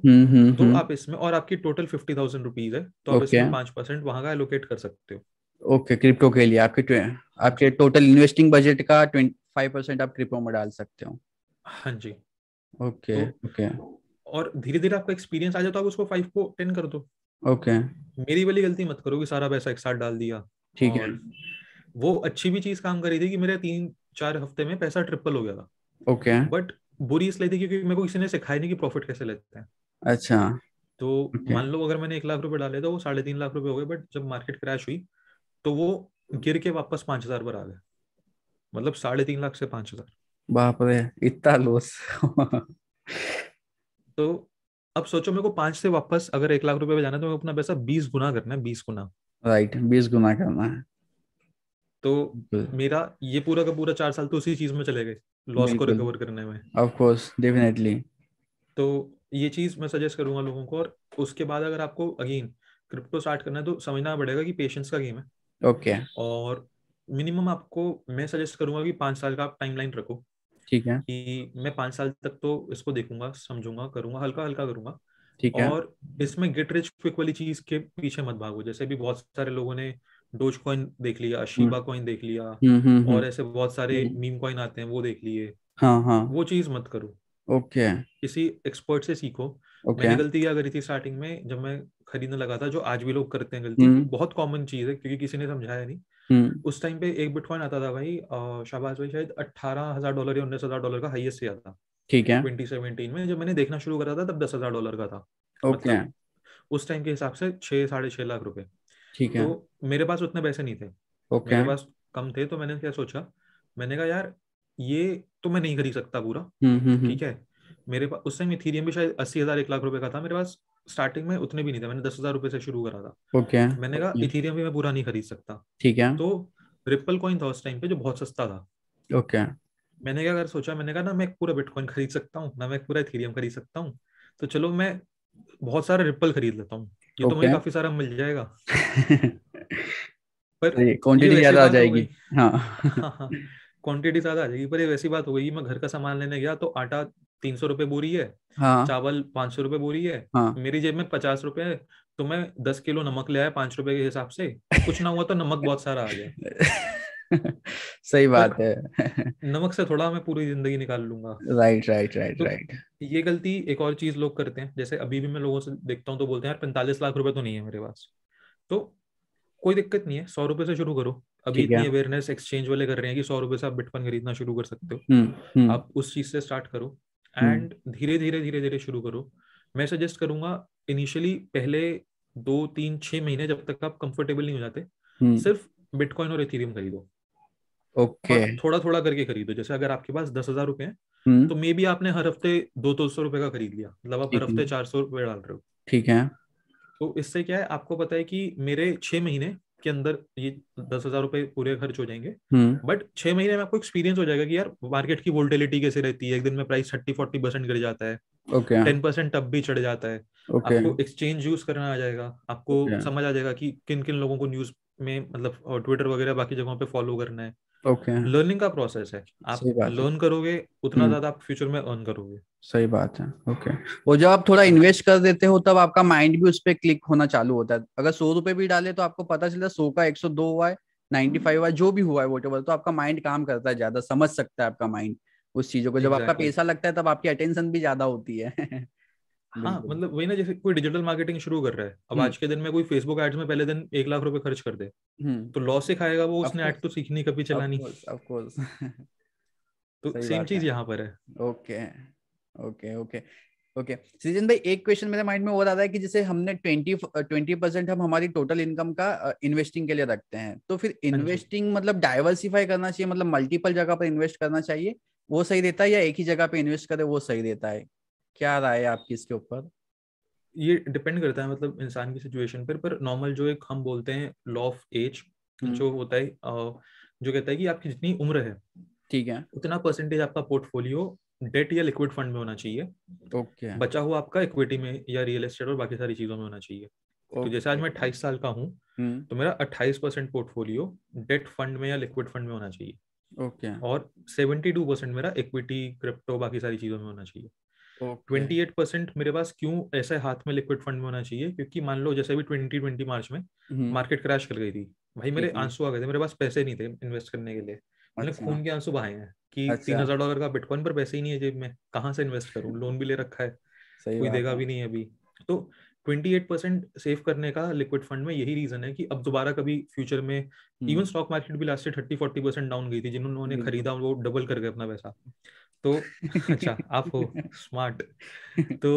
तो आप इसमें और आपकी टोटल फिफ्टी थाउजेंड रुपीज है तो आप इसमें पांच परसेंट वहां का एलोकेट कर सकते हो ओके क्रिप्टो के लिए आपके आपके टोटल इन्वेस्टिंग बजट का ट्वेंटी फाइव परसेंट आप क्रिप्टो में डाल सकते हो हाँ जी ओके तो, ओके और धीरे धीरे आपका एक्सपीरियंस आ जाता तो है उसको फाइव को टेन कर दो ओके मेरी वाली गलती मत करो कि सारा पैसा एक साथ डाल दिया ठीक है वो अच्छी भी चीज काम करी थी कि मेरे तीन चार हफ्ते में पैसा ट्रिपल हो गया था ओके बट बुरी इसलिए थी क्योंकि मेरे को किसी ने सिखाया नहीं कि प्रॉफिट कैसे लेते हैं अच्छा तो मान लो अगर मैंने एक लाख रुपए डाले तो वो साढ़े तीन लाख रुपए हो गए बट जब मार्केट क्रैश हुई तो वो गिर के वापस पांच हजार पर आ गए मतलब साढ़े तीन लाख से पांच हजार बाप रे इतना लॉस तो अब सोचो मेरे को पांच से वापस अगर एक लाख रुपए पे जाना है तो अपना पैसा बीस गुना करना है बीस गुना राइट बीस गुना करना है तो मेरा ये पूरा का पूरा चार साल तो उसी चीज में चले गए लॉस को रिकवर करने में ऑफ कोर्स डेफिनेटली तो ये चीज मैं सजेस्ट करूंगा लोगों को और उसके बाद अगर आपको अगेन क्रिप्टो स्टार्ट करना है तो समझना पड़ेगा कि पेशेंस का गेम है ओके okay. और मिनिमम आपको मैं सजेस्ट करूंगा कि पांच साल का टाइम टाइमलाइन रखो ठीक है कि मैं पांच साल तक तो इसको देखूंगा समझूंगा करूंगा हल्का हल्का करूंगा ठीक है और इसमें गेट रिच क्विक वाली चीज के पीछे मत भागो जैसे भी बहुत सारे लोगों ने डोज कॉइन देख लिया अशीबा हम्म। कॉइन देख लिया हम्म, हम्म, और ऐसे बहुत सारे मीम कॉइन आते हैं वो देख लिए हाँ हाँ वो चीज मत करो ओके किसी एक्सपर्ट से सीखो मैंने गलती क्या करी थी स्टार्टिंग में जब मैं खरीदने लगा था जो आज भी लोग करते हैं गलती बहुत कॉमन चीज है क्योंकि किसी ने समझाया नहीं हम्म। उस टाइम पे एक बिटकॉइन आता था भाई शाहबाज भाई शायद अट्ठारह हजार डॉलर या उन्नीस हजार डॉलर का हाईएस्ट से आता ठीक है ट्वेंटी सेवेंटीन में जब मैंने देखना शुरू करा था तब दस हजार डॉलर का था ओके मतलब उस टाइम के हिसाब से छह साढ़े छह लाख रुपए ठीक है तो मेरे पास उतने पैसे नहीं थे ओके मेरे पास कम थे तो मैंने क्या सोचा मैंने कहा यार ये तो मैं नहीं खरीद सकता पूरा हम्म, हम्म, ठीक है मेरे पास उस टाइम इथीरियम भी शायद अस्सी हजार एक लाख रुपए का था मेरे पास स्टार्टिंग में उतने भी नहीं थे मैंने दस हजार रुपए से शुरू करा था ओके मैंने कहा इथेरियम भी मैं पूरा नहीं खरीद सकता ठीक है तो रिपल कॉइन था उस टाइम पे जो बहुत सस्ता था ओके मैंने क्या अगर सोचा मैंने कहा ना मैं पूरा बिटकॉइन खरीद सकता हूँ ना मैं पूरा इथेरियम खरीद सकता हूँ तो चलो मैं बहुत सारे रिपल खरीद लेता हूँ ये okay. तो मुझे काफी सारा मिल जाएगा पर क्वांटिटी ज्यादा आ जाएगी हाँ क्वांटिटी हाँ, हाँ। ज्यादा आ जाएगी पर ये वैसी बात हो गई मैं घर का सामान लेने गया तो आटा तीन सौ रुपए बोरी है हाँ। चावल पांच सौ रुपए बोरी है हाँ। मेरी जेब में पचास रुपए है तो मैं दस किलो नमक ले आया पांच रुपए के हिसाब से कुछ ना हुआ तो नमक बहुत सारा आ गया सही बात है नमक से थोड़ा मैं पूरी जिंदगी निकाल लूंगा राइट राइट राइट तो राइट ये गलती एक और चीज लोग करते हैं जैसे अभी भी मैं लोगों से देखता हूँ तो बोलते हैं यार पैंतालीस लाख रुपए तो नहीं है मेरे पास तो कोई दिक्कत नहीं है सौ रुपए से शुरू करो अभी इतनी अवेयरनेस एक्सचेंज वाले कर रहे हैं कि सौ रुपए से आप बिटकॉइन खरीदना शुरू कर सकते हो हम्म, हम्म। आप उस चीज से स्टार्ट करो एंड हम्म। धीरे धीरे धीरे धीरे शुरू करो मैं सजेस्ट करूंगा इनिशियली पहले दो तीन छह महीने जब तक आप कंफर्टेबल नहीं हो जाते हम्म। सिर्फ बिटकॉइन और इथेरियम खरीदो ओके थोड़ा थोड़ा करके खरीदो जैसे अगर आपके पास दस हजार रुपए हैं हम्म। तो मे बी आपने हर हफ्ते दो दो सौ रुपए का खरीद लिया मतलब आप हर हफ्ते चार सौ रुपए डाल रहे हो ठीक है तो इससे क्या है आपको पता है कि मेरे छह महीने के अंदर ये दस हजार रुपए पूरे खर्च हो जाएंगे हम्म। बट छह महीने में आपको एक्सपीरियंस हो जाएगा कि यार मार्केट की वोल्टिलिटी कैसे रहती है एक दिन में प्राइस थर्टी फोर्टी परसेंट गिर जाता है टेन परसेंट अब भी चढ़ जाता है okay. आपको एक्सचेंज यूज करना आ जाएगा आपको okay. समझ आ जाएगा कि किन किन लोगों को न्यूज में मतलब ट्विटर वगैरह बाकी जगहों पे फॉलो करना है ओके लर्निंग का प्रोसेस है आप लर्न करोगे उतना हम्म। ज्यादा आप फ्यूचर में अर्न करोगे सही बात है ओके और जब आप थोड़ा इन्वेस्ट कर देते हो तब आपका माइंड भी उस पर क्लिक होना चालू होता है अगर सौ रुपए भी डाले तो आपको पता चला सौ का एक सौ दो हुआ है नाइन्टी फाइव हुआ है जो भी हुआ है वोटेबल तो आपका माइंड काम करता है ज्यादा समझ सकता है आपका माइंड उस चीजों को जब आपका पैसा लगता है तब आपकी अटेंशन भी ज्यादा होती है हाँ मतलब वही ना जैसे कोई डिजिटल मार्केटिंग शुरू कर रहा है अब आज के दिन में कोई फेसबुक एड्स में पहले दिन एक लाख रुपए खर्च कर दे तो लॉस से खाएगा वो उसने एड तो सीखनी कभी चलानी ऑफकोर्स तो सेम चीज यहाँ पर है okay okay okay okay Srijan भाई एक क्वेश्चन मेरे माइंड में वो आता है कि जैसे हमने ट्वेंटी ट्वेंटी परसेंट हम हमारी टोटल इनकम का इन्वेस्टिंग के लिए रखते हैं तो फिर इन्वेस्टिंग हाँ मतलब डाइवर्सिफाई करना चाहिए मतलब मल्टीपल जगह पर इन्वेस्ट करना चाहिए वो सही देता है या एक ही जगह पे इन्वेस्ट करे वो सही देता है क्या राय है आपकी इसके ऊपर ये डिपेंड करता है मतलब इंसान की सिचुएशन पर पर नॉर्मल जो एक हम बोलते हैं लॉ ऑफ एज जो होता है जो कहता है कि आपकी जितनी उम्र है ठीक है उतना परसेंटेज आपका पोर्टफोलियो डेट या लिक्विड फंड में होना चाहिए ओके बचा हुआ आपका इक्विटी में या रियल एस्टेट और बाकी सारी चीजों में होना चाहिए तो जैसे आज मैं अट्ठाईस साल का हूँ हम्म। तो मेरा अट्ठाईस परसेंट पोर्टफोलियो डेट फंड में या लिक्विड फंड में होना चाहिए ओके और सेवेंटी टू परसेंट मेरा इक्विटी क्रिप्टो बाकी सारी चीजों में होना चाहिए तो ट्वेंटी एट परसेंट मेरे पास क्यों ऐसे हाथ में लिक्विड फंड में होना चाहिए क्योंकि मान लो जैसे अभी ट्वेंटी ट्वेंटी मार्च में मार्केट हम्म। क्रैश कर गई थी भाई मेरे आंसू आ गए थे मेरे पास पैसे नहीं थे इन्वेस्ट करने के लिए मैंने अच्छा। खून के आंसू बहाए हैं कि अच्छा। तीन हजार डॉलर का बिटकॉइन पर पैसे ही नहीं है जेब में कहाँ से इन्वेस्ट करूँ लोन भी ले रखा है कोई देगा भी नहीं अभी तो ट्वेंटी एट परसेंट सेव करने का लिक्विड फंड में यही रीजन है कि अब दोबारा कभी फ्यूचर में इवन स्टॉक मार्केट भी last thirty forty percent down गई थी जिन्होंने खरीदा वो डबल कर गए अपना पैसा तो अच्छा आप हो स्मार्ट तो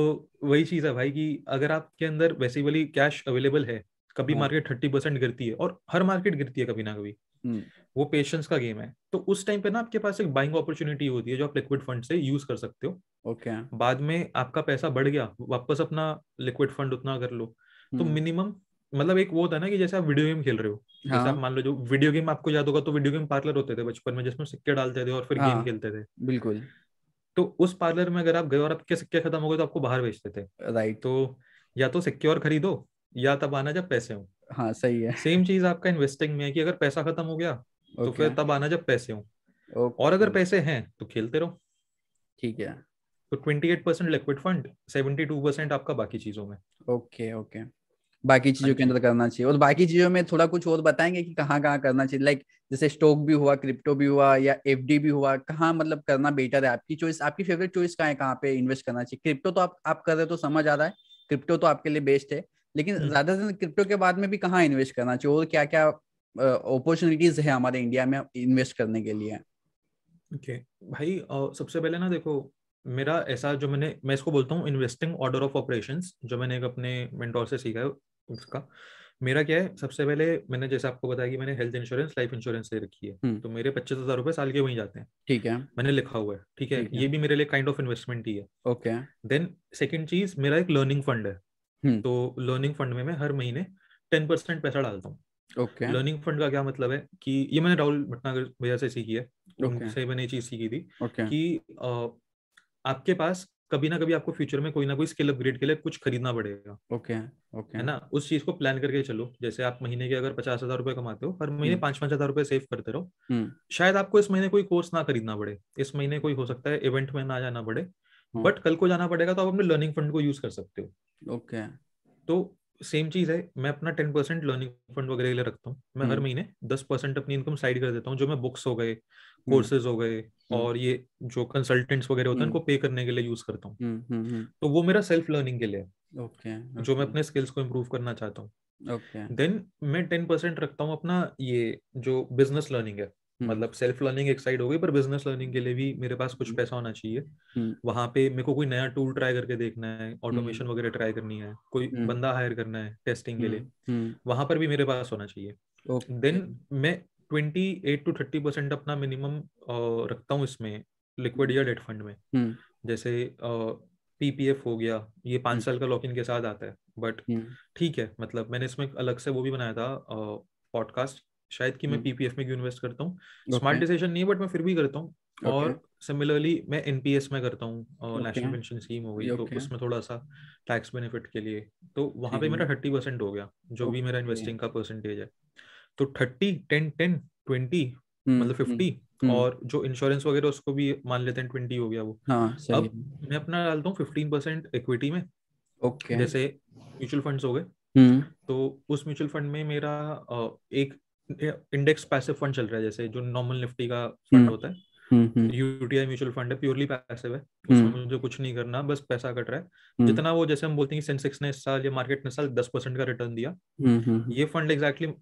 वही चीज है भाई कि अगर आपके अंदर वाली कैश अवेलेबल है कभी हाँ. मार्केट थर्टी परसेंट गिरती है और हर मार्केट गिरती है कभी ना कभी हम्म। वो पेशेंस का गेम है तो उस टाइम पे ना आपके पास एक बाइंग अपॉर्चुनिटी होती है जो आप लिक्विड फंड से यूज कर सकते हो ओके बाद में आपका पैसा बढ़ गया वापस अपना लिक्विड फंड उतना कर लो तो मिनिमम हम्म। मतलब एक वो था ना कि जैसे आप वीडियो गेम खेल रहे हो हाँ. जैसे आप हाँ। मान लो जो वीडियो गेम आपको याद होगा तो वीडियो गेम पार्लर होते थे बचपन में जिसमें सिक्के डालते थे और फिर हाँ. गेम खेलते थे बिल्कुल तो उस पार्लर में अगर आप गए और आपके सिक्के खत्म हो गए तो आपको बाहर बेचते थे राइट तो या तो सिक्के और खरीदो या तब आना जब पैसे हो हाँ सही है सेम चीज आपका इन्वेस्टिंग में है कि अगर पैसा खत्म हो गया okay. तो फिर तब आना जब पैसे हो और अगर पैसे हैं तो खेलते रहो ठीक है तो twenty eight percent liquid fund seventy two percent आपका बाकी चीजों में ओके ओके okay. बाकी चीजों के अच्छा। अंदर करना चाहिए और बाकी चीजों में थोड़ा कुछ और बताएंगे कि कहाँ कहाँ करना चाहिए लाइक जैसे स्टॉक भी हुआ क्रिप्टो भी हुआ या एफ भी हुआ कहाँ मतलब करना बेटर है आपकी चॉइस आपकी फेवरेट चॉइस कहाँ है कहाँ पे इन्वेस्ट करना चाहिए क्रिप्टो तो आप आप कर रहे हो तो समझ आ रहा है क्रिप्टो तो आपके लिए बेस्ट है लेकिन हम्म। ज्यादा से क्रिप्टो के बाद में भी कहाँ इन्वेस्ट करना चाहिए और क्या क्या अपॉर्चुनिटीज है हमारे इंडिया में इन्वेस्ट करने के लिए ओके okay. भाई सबसे पहले ना देखो मेरा ऐसा जो मैंने मैं इसको बोलता हूँ इन्वेस्टिंग ऑर्डर ऑफ ऑपरेशंस जो मैंने एक अपने मेंटोर से सीखा है उसका मेरा क्या है सबसे पहले मैंने जैसे आपको बताया कि मैंने हेल्थ इंश्योरेंस लाइफ इंश्योरेंस ले रखी है हम्म। तो मेरे पच्चीस हजार रुपए साल के वहीं जाते हैं ठीक है मैंने लिखा हुआ है ठीक है ये भी मेरे लिए काइंड ऑफ इन्वेस्टमेंट ही है ओके देन सेकंड चीज मेरा एक लर्निंग फंड है हम्म। तो लर्निंग फंड में मैं हर महीने टेन परसेंट पैसा डालता हूँ ओके लर्निंग फंड का क्या मतलब है कि ये मैंने राहुल भटनागर भैया से सीखी है उनसे मैंने ये चीज सीखी थी कि आपके पास कभी ना कभी आपको फ्यूचर में कोई ना कोई स्किल अपग्रेड के लिए कुछ खरीदना पड़ेगा ओके ओके है ना उस चीज को प्लान करके चलो जैसे आप महीने के अगर पचास हजार रुपए कमाते हो हर महीने पांच हम्म। पांच हजार रुपए सेव करते रहो हम्म। शायद आपको इस महीने कोई कोर्स ना खरीदना पड़े इस महीने कोई हो सकता है इवेंट में ना जाना पड़े बट हम्म। कल को जाना पड़ेगा तो आप अपने लर्निंग फंड को यूज कर सकते हो ओके तो सेम चीज है मैं अपना टेन परसेंट लर्निंग फंड वगैरह के लिए रखता हूँ मैं हर हम्म। महीने दस परसेंट अपनी इनकम साइड कर देता हूँ जो मैं बुक्स हो गए हम्म। कोर्सेज हो गए हम्म। और ये जो कंसल्टेंट्स वगैरह होते हैं उनको पे करने के लिए यूज करता हूँ तो वो मेरा सेल्फ लर्निंग के लिए है जो मैं अपने स्किल्स को इम्प्रूव करना चाहता हूँ देन मैं टेन परसेंट रखता हूँ अपना ये जो बिजनेस लर्निंग है मतलब सेल्फ लर्निंग एक साइड हो गई पर बिजनेस लर्निंग के लिए भी मेरे पास कुछ पैसा होना चाहिए वहां पे मेरे को कोई नया टूल ट्राई करके देखना है ऑटोमेशन वगैरह ट्राई करनी है कोई बंदा हायर करना है टेस्टिंग के लिए वहां पर भी मेरे पास होना चाहिए देन मैं twenty eight to thirty percent अपना मिनिमम रखता हूँ इसमें लिक्विड या डेट फंड में जैसे पीपीएफ हो गया ये पांच साल का लॉक इन के साथ आता है बट ठीक है मतलब मैंने इसमें अलग से वो भी बनाया था पॉडकास्ट शायद कि मैं पीपीएफ हम्म। में क्यों इन्वेस्ट करता हूँ स्मार्ट डिसीजन नहीं बट मैं फिर भी करता हूँ okay. और सिमिलरली मैं एनपीएस में करता हूँ नेशनल पेंशन स्कीम हो गई तो उसमें थोड़ा सा टैक्स बेनिफिट के लिए तो वहां पे हम्म। मेरा थर्टी परसेंट हो गया जो भी मेरा इन्वेस्टिंग का परसेंटेज है तो थर्टी टेन टेन ट्वेंटी मतलब फिफ्टी हम्म, और जो इंश्योरेंस वगैरह उसको भी मान लेते हैं ट्वेंटी हो गया वो हाँ, अब मैं अपना डालता हूँ फिफ्टीन परसेंट इक्विटी में ओके जैसे म्यूचुअल फंड्स हो गए तो उस म्यूचुअल फंड में मेरा एक इंडेक्स पैसिव फंड चल रहा है जैसे जो नॉर्मल निफ्टी का फंड हम्म, होता है यूटीआई म्यूचुअल फंड है प्योरली पैसिव है उसमें हम्म। मुझे कुछ नहीं करना बस पैसा कट रहा है हम्म। जितना वो जैसे हम बोलते हैं सेंसेक्स ने इस साल या मार्केट ने साल दस परसेंट का रिटर्न दिया ये फंड एग्जैक्टली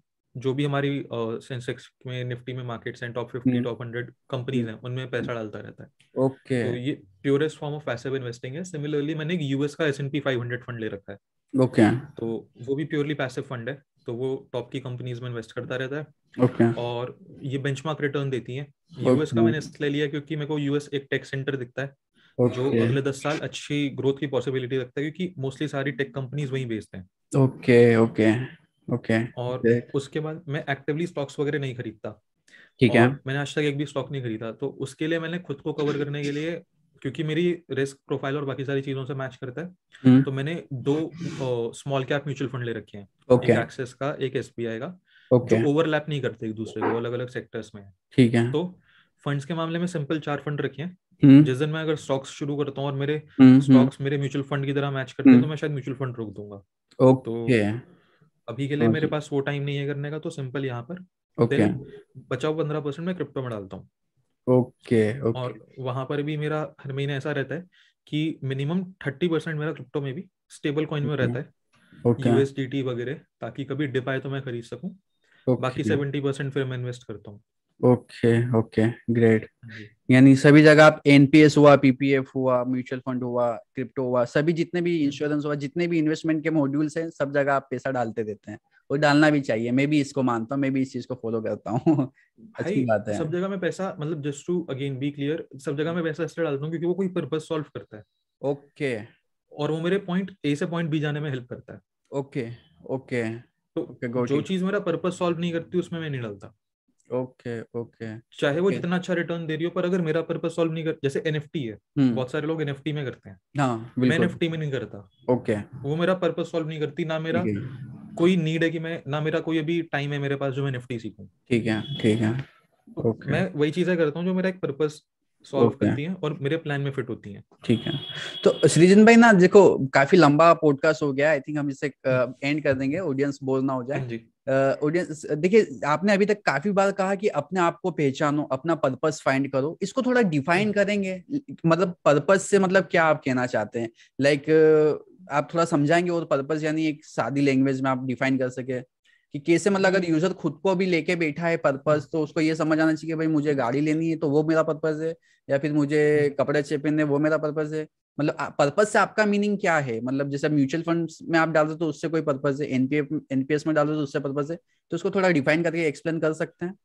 जो भी हमारी सेंसेक्स uh, में निफ्टी में मार्केट्स हैं top fifty top hundred companies हैं उनमें पैसा डालता रहता है ओके तो ये purest form of passive investing है सिमिलरली मैंने यूएस का S and P five hundred fund ले रखा है ओके तो वो भी प्योरली पैसिव फंड है तो वो टॉप की कंपनीज में इन्वेस्ट करता रहता है okay. और ये बेंचमार्क रिटर्न देती है यूएस okay. का मैंने इसलिए लिया क्योंकि मेरे को यूएस एक टेक सेंटर दिखता है okay. जो अगले दस साल अच्छी ग्रोथ की पॉसिबिलिटी रखता है क्योंकि मोस्टली सारी टेक कंपनीज वहीं बेचते हैं ओके ओके ओके और देख. उसके बाद मैं एक्टिवली स्टॉक्स वगैरह नहीं खरीदता ठीक है मैंने आज तक एक भी स्टॉक नहीं खरीदा तो उसके लिए मैंने खुद को कवर करने के लिए क्योंकि मेरी रिस्क प्रोफाइल और बाकी सारी चीजों से मैच करता है हुँ. हम्म। तो मैंने दो स्मॉल कैप म्यूचुअल फंड ले रखे हैं okay. एक एक्सेस का एक एसबीआई का okay. जो ओवरलैप नहीं करते एक दूसरे को अलग अलग सेक्टर्स में ठीक है तो फंड्स के मामले में सिंपल चार फंड रखे हैं हम्म। जिस दिन मैं अगर स्टॉक्स शुरू करता हूँ और मेरे स्टॉक्स हम्म, मेरे म्यूचुअल फंड की तरह मैच करते हैं तो मैं शायद म्यूचुअल फंड रोक दूंगा तो अभी के लिए मेरे पास वो टाइम नहीं है करने का तो सिंपल यहाँ पर बचाओ पंद्रह परसेंट मैं क्रिप्टो में डालता हूँ ओके ओके और वहां पर भी मेरा हर महीने ऐसा रहता है कि मिनिमम थर्टी परसेंट मेरा क्रिप्टो में भी स्टेबल कॉइन में रहता है यूएसडीटी वगैरह ताकि कभी डिप आए तो मैं खरीद सकूं बाकी सेवेंटी परसेंट फिर मैं इन्वेस्ट करता हूँ ओके ओके ग्रेट हाँ यानी सभी जगह आप एनपीएस हुआ पीपीएफ हुआ म्यूचुअल फंड हुआ क्रिप्टो हुआ सभी जितने भी इंश्योरेंस हाँ। हुआ जितने भी इन्वेस्टमेंट के मॉड्यूल्स हैं सब जगह आप पैसा डालते देते हैं और डालना भी चाहिए मैं भी इसको मानता हूँ मैं भी इस चीज को फॉलो करता हूँ अच्छी बात है सब जगह में पैसा मतलब just to again be clear सब जगह में पैसा इसलिए डालता हूँ क्योंकि वो कोई पर्पज सॉल्व करता है ओके okay. और वो मेरे पॉइंट ए से पॉइंट बी जाने में हेल्प करता है ओके ओके तो जो चीज मेरा पर्पज सॉल्व नहीं करती उसमें मैं नहीं डालता ओके ओके चाहे वो जितना अच्छा रिटर्न दे रही हो पर अगर मेरा पर्पस सॉल्व नहीं कर जैसे एनएफटी है हम्म। बहुत सारे लोग एनएफटी में करते हैं हाँ, मैं एनएफटी में नहीं करता ओके वो मेरा पर्पस सॉल्व नहीं करती ना मेरा कोई नीड है कि मैं ना मेरा कोई अभी टाइम है मेरे पास जो मैं एनएफटी सीखूं ठीक है ठीक है तो ओके मैं वही चीजें करता हूँ जो मेरा एक पर्पस सॉल्व okay. करती हैं और मेरे प्लान में फिट होती हैं ठीक है तो श्रीजन भाई ना देखो काफी लंबा पॉडकास्ट हो गया आई थिंक हम इसे एंड कर देंगे ऑडियंस बोर ना हो जाए हाँ जी ऑडियंस देखिए आपने अभी तक काफी बार कहा कि अपने आप को पहचानो अपना पर्पस फाइंड करो इसको थोड़ा डिफाइन हम्म। करेंगे मतलब पर्पस से मतलब क्या आप कहना चाहते हैं लाइक like, आप थोड़ा समझाएंगे और पर्पस यानी एक सादी लैंग्वेज में आप डिफाइन कर सके कि कैसे मतलब अगर यूजर हम्म। खुद को भी लेके बैठा है पर्पस हम्म। तो उसको ये समझ आना चाहिए भाई मुझे गाड़ी लेनी है तो वो मेरा पर्पस है या फिर मुझे कपड़े अच्छे पहनने वो मेरा पर्पस है मतलब पर्पज से आपका मीनिंग क्या है मतलब जैसे म्यूचुअल फंड में आप डाल दो तो उससे कोई पर्पज है एनपीएफ एनपीएस में डाल दो तो उससे पर्पज है तो उसको थोड़ा डिफाइन करके एक्सप्लेन कर सकते हैं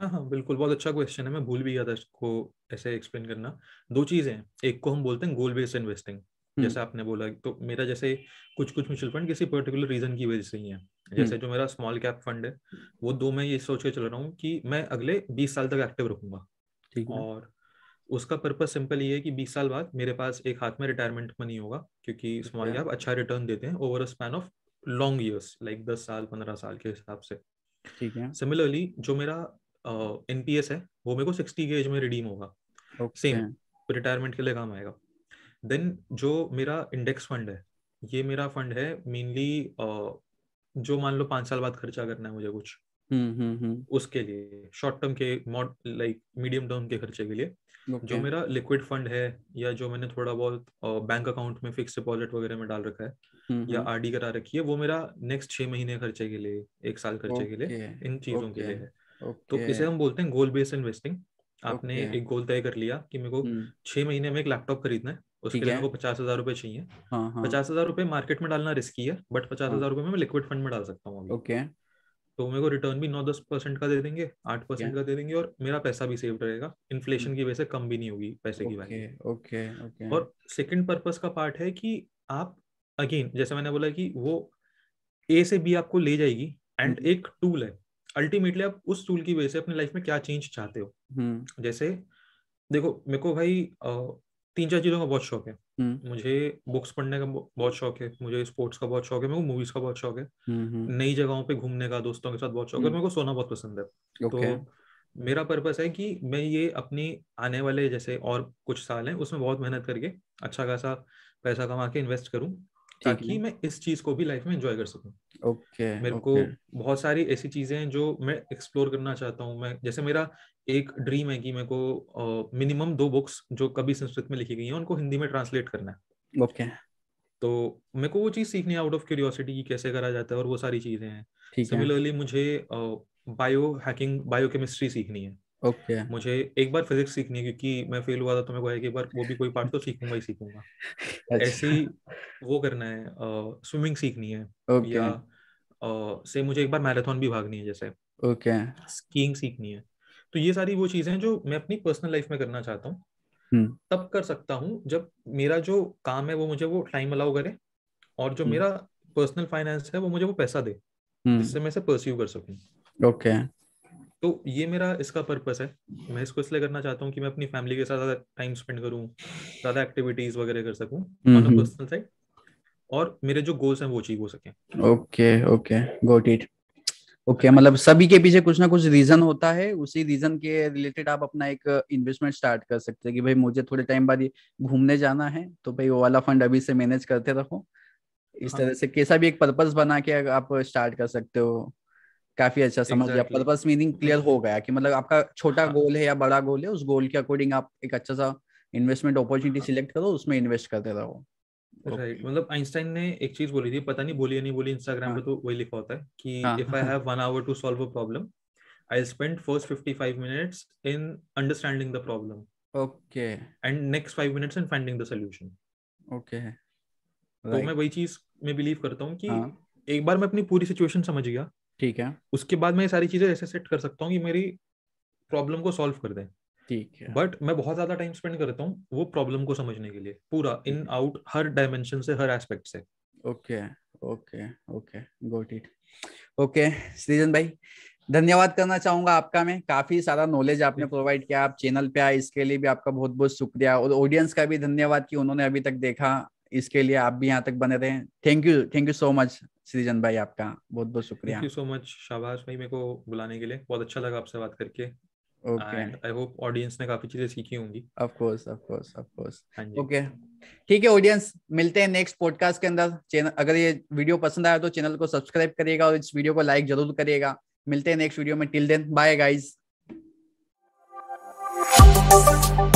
हाँ हाँ बिल्कुल बहुत अच्छा क्वेश्चन है मैं भूल भी गया था इसको ऐसे एक्सप्लेन करना दो चीजें हैं एक को हम बोलते हैं गोल बेस्ड इन्वेस्टिंग जैसे आपने बोला तो मेरा जैसे कुछ कुछ म्यूचुअल फंड किसी पर्टिकुलर रीजन की वजह से ही है जैसे हम्म। जो मेरा स्मॉल कैप फंड है वो दो मैं ये सोच के चल रहा हूँ कि मैं अगले बीस साल तक एक्टिव रहूंगा और उसका पर्पज सिंपल ये है कि बीस साल बाद मेरे पास एक हाथ में रिटायरमेंट मनी होगा क्योंकि स्मॉल कैप अच्छा रिटर्न देते हैं over a span of long years like दस साल पंद्रह साल के हिसाब से ठीक है सिमिलरली जो मेरा एनपीएस uh, है वो मेरे को सिक्सटी के एज में रिडीम होगा सेम रिटायरमेंट के लिए काम आएगा देन जो मेरा इंडेक्स फंड है ये मेरा फंड है मेनली uh, जो मान लो पांच साल बाद खर्चा करना है मुझे कुछ हम्म, हम्म, हम्म। उसके लिए शॉर्ट टर्म के मॉड लाइक मीडियम टर्म के खर्चे के लिए जो मेरा लिक्विड फंड है या जो मैंने थोड़ा बहुत बैंक अकाउंट में फिक्स डिपॉजिट वगैरह में डाल रखा है या आरडी करा रखी है वो मेरा नेक्स्ट छह महीने खर्चे के लिए एक साल खर्चे के लिए इन चीजों के लिए है तो इसे हम बोलते हैं गोल बेस्ड इन्वेस्टिंग आपने एक गोल तय कर लिया कि मेरे को छह महीने में एक लैपटॉप खरीदना है उसके लिए मेरे पचास हजार रुपए चाहिए हाँ, हाँ। पचास हजार रुपए मार्केट में डालना रिस्की है बट पचास हाँ। हजार रुपए में लिक्विड फंड में डाल सकता हूँ तो मेरे को रिटर्न भी नौ दस परसेंट का दे देंगे आठ परसेंट का दे देंगे और मेरा पैसा भी सेव रहेगा इन्फ्लेशन hmm. की वजह से कम भी नहीं होगी पैसे की वैल्यू ओके ओके और सेकंड पर्पस का पार्ट है कि आप अगेन जैसे मैंने बोला कि वो ए से बी आपको ले जाएगी एंड hmm. एक टूल है अल्टीमेटली आप उस टूल की वजह से अपनी लाइफ में क्या चेंज चाहते हो hmm. जैसे देखो मेरे को भाई तीन चार चीजों का बहुत शौक है हम्म। मुझे बुक्स पढ़ने का बहुत शौक है मुझे स्पोर्ट्स का बहुत शौक है मेरे को मूवीज का बहुत शौक है हम्म, हम्म। नई जगहों पे घूमने का दोस्तों के साथ बहुत शौक है मेरे को सोना बहुत पसंद है तो मेरा पर्पस है कि मैं ये अपनी आने वाले जैसे और कुछ साल हैं उसमें बहुत मेहनत करके अच्छा खासा पैसा कमा के इन्वेस्ट करूँ ताकि मैं इस चीज को भी लाइफ में एंजॉय कर सकूं ओके मेरे को बहुत सारी ऐसी चीजें हैं जो मैं एक्सप्लोर करना चाहता हूँ मैं जैसे मेरा एक ड्रीम है कि मेरे को मिनिमम दो बुक्स जो कभी संस्कृत में लिखी गई हैं उनको हिंदी में ट्रांसलेट करना है ओके तो मेरे को वो चीज सीखनी है आउट ऑफ क्यूरियोसिटी की कैसे करा जाता है और वो सारी चीजें हैं सिमिलरली मुझे बायो हैकिंग बायो केमिस्ट्री सीखनी है ओके okay. मुझे एक बार फिजिक्स सीखनी है क्योंकि मैं फेल हुआ था तो मैं को कि एक बार वो भी कोई पार्ट तो सीखूंगा ही सीखूंगा ऐसे अच्छा। ही वो करना है स्विमिंग सीखनी है okay. या आ, से मुझे एक बार मैराथन भी भागनी है जैसे ओके okay. स्कीइंग सीखनी है तो ये सारी वो चीजें हैं जो मैं अपनी पर्सनल लाइफ में करना चाहता हूँ हम्म। तब कर सकता हूँ जब मेरा जो काम है वो मुझे वो टाइम अलाउ करे और जो हम्म। मेरा पर्सनल फाइनेंस है वो मुझे वो पैसा दे हम्म। जिससे मैं इसे परस्यू कर सकूँ ओके okay. तो ये मेरा इसका पर्पस है मैं इसको इसलिए करना चाहता हूँ कि मैं अपनी फैमिली के साथ ज्यादा टाइम स्पेंड करूँ ज्यादा एक्टिविटीज वगैरह कर सकूँ पर्सनल हम्म, साइड हम्म। और मेरे जो गोल्स हैं वो अचीव हो सके okay okay got it okay okay, मतलब सभी के पीछे कुछ ना कुछ रीजन होता है उसी रीजन के रिलेटेड आप अपना एक इन्वेस्टमेंट स्टार्ट कर सकते हैं कि भाई मुझे थोड़े टाइम बाद घूमने जाना है तो भाई वो वाला फंड अभी से मैनेज करते रहो इस हाँ. तरह से कैसा भी एक पर्पस बना के आप स्टार्ट कर सकते हो काफी अच्छा समझ गया पर्पस मीनिंग क्लियर हो गया कि मतलब आपका छोटा हाँ. गोल है या बड़ा गोल है उस गोल के अकॉर्डिंग आप एक अच्छा सा इन्वेस्टमेंट अपॉर्चुनिटी सिलेक्ट करो उसमें इन्वेस्ट करते रहो राइट मतलब आइंस्टाइन ने एक चीज बोली थी पता नहीं बोली या नहीं बोली इंस्टाग्राम हाँ। पे तो वही लिखा होता है कि if I have one hour to solve a problem I spend first fifty five minutes in understanding the problem okay and next five minutes in finding the solution okay तो मैं वही चीज में बिलीव करता हूँ कि हाँ। एक बार मैं अपनी पूरी सिचुएशन समझ गया ठीक है उसके बाद मैं ये सारी चीजें ऐसे सेट कर सकता हूँ कि मेरी प्रॉब्लम को सॉल्व कर दे ठीक है बट मैं बहुत ज्यादा टाइम स्पेंड करता हूँ वो प्रॉब्लम को समझने के लिए पूरा इन आउट हर डायमेंशन से हर एस्पेक्ट से okay okay okay got it okay Srijan भाई धन्यवाद करना चाहूंगा आपका मैं काफी सारा नॉलेज आपने प्रोवाइड किया आप चैनल पे आए इसके लिए भी आपका बहुत बहुत शुक्रिया और ऑडियंस का भी धन्यवाद कि उन्होंने अभी तक देखा इसके लिए आप भी यहाँ तक बने रहे thank you thank you so much Srijan भाई आपका बहुत बहुत शुक्रिया थैंक यू सो मच शाबाश भाई मेरे को बुलाने के लिए बहुत अच्छा लगा आपसे बात करके ओके आई होप ऑडियंस ने काफी चीजें सीखी होंगी of course of course of course okay ठीक है ऑडियंस मिलते हैं नेक्स्ट पॉडकास्ट के अंदर चैनल अगर ये वीडियो पसंद आया तो चैनल को सब्सक्राइब करिएगा और इस वीडियो को लाइक जरूर करिएगा मिलते हैं नेक्स्ट वीडियो में टिल देन बाय गाइज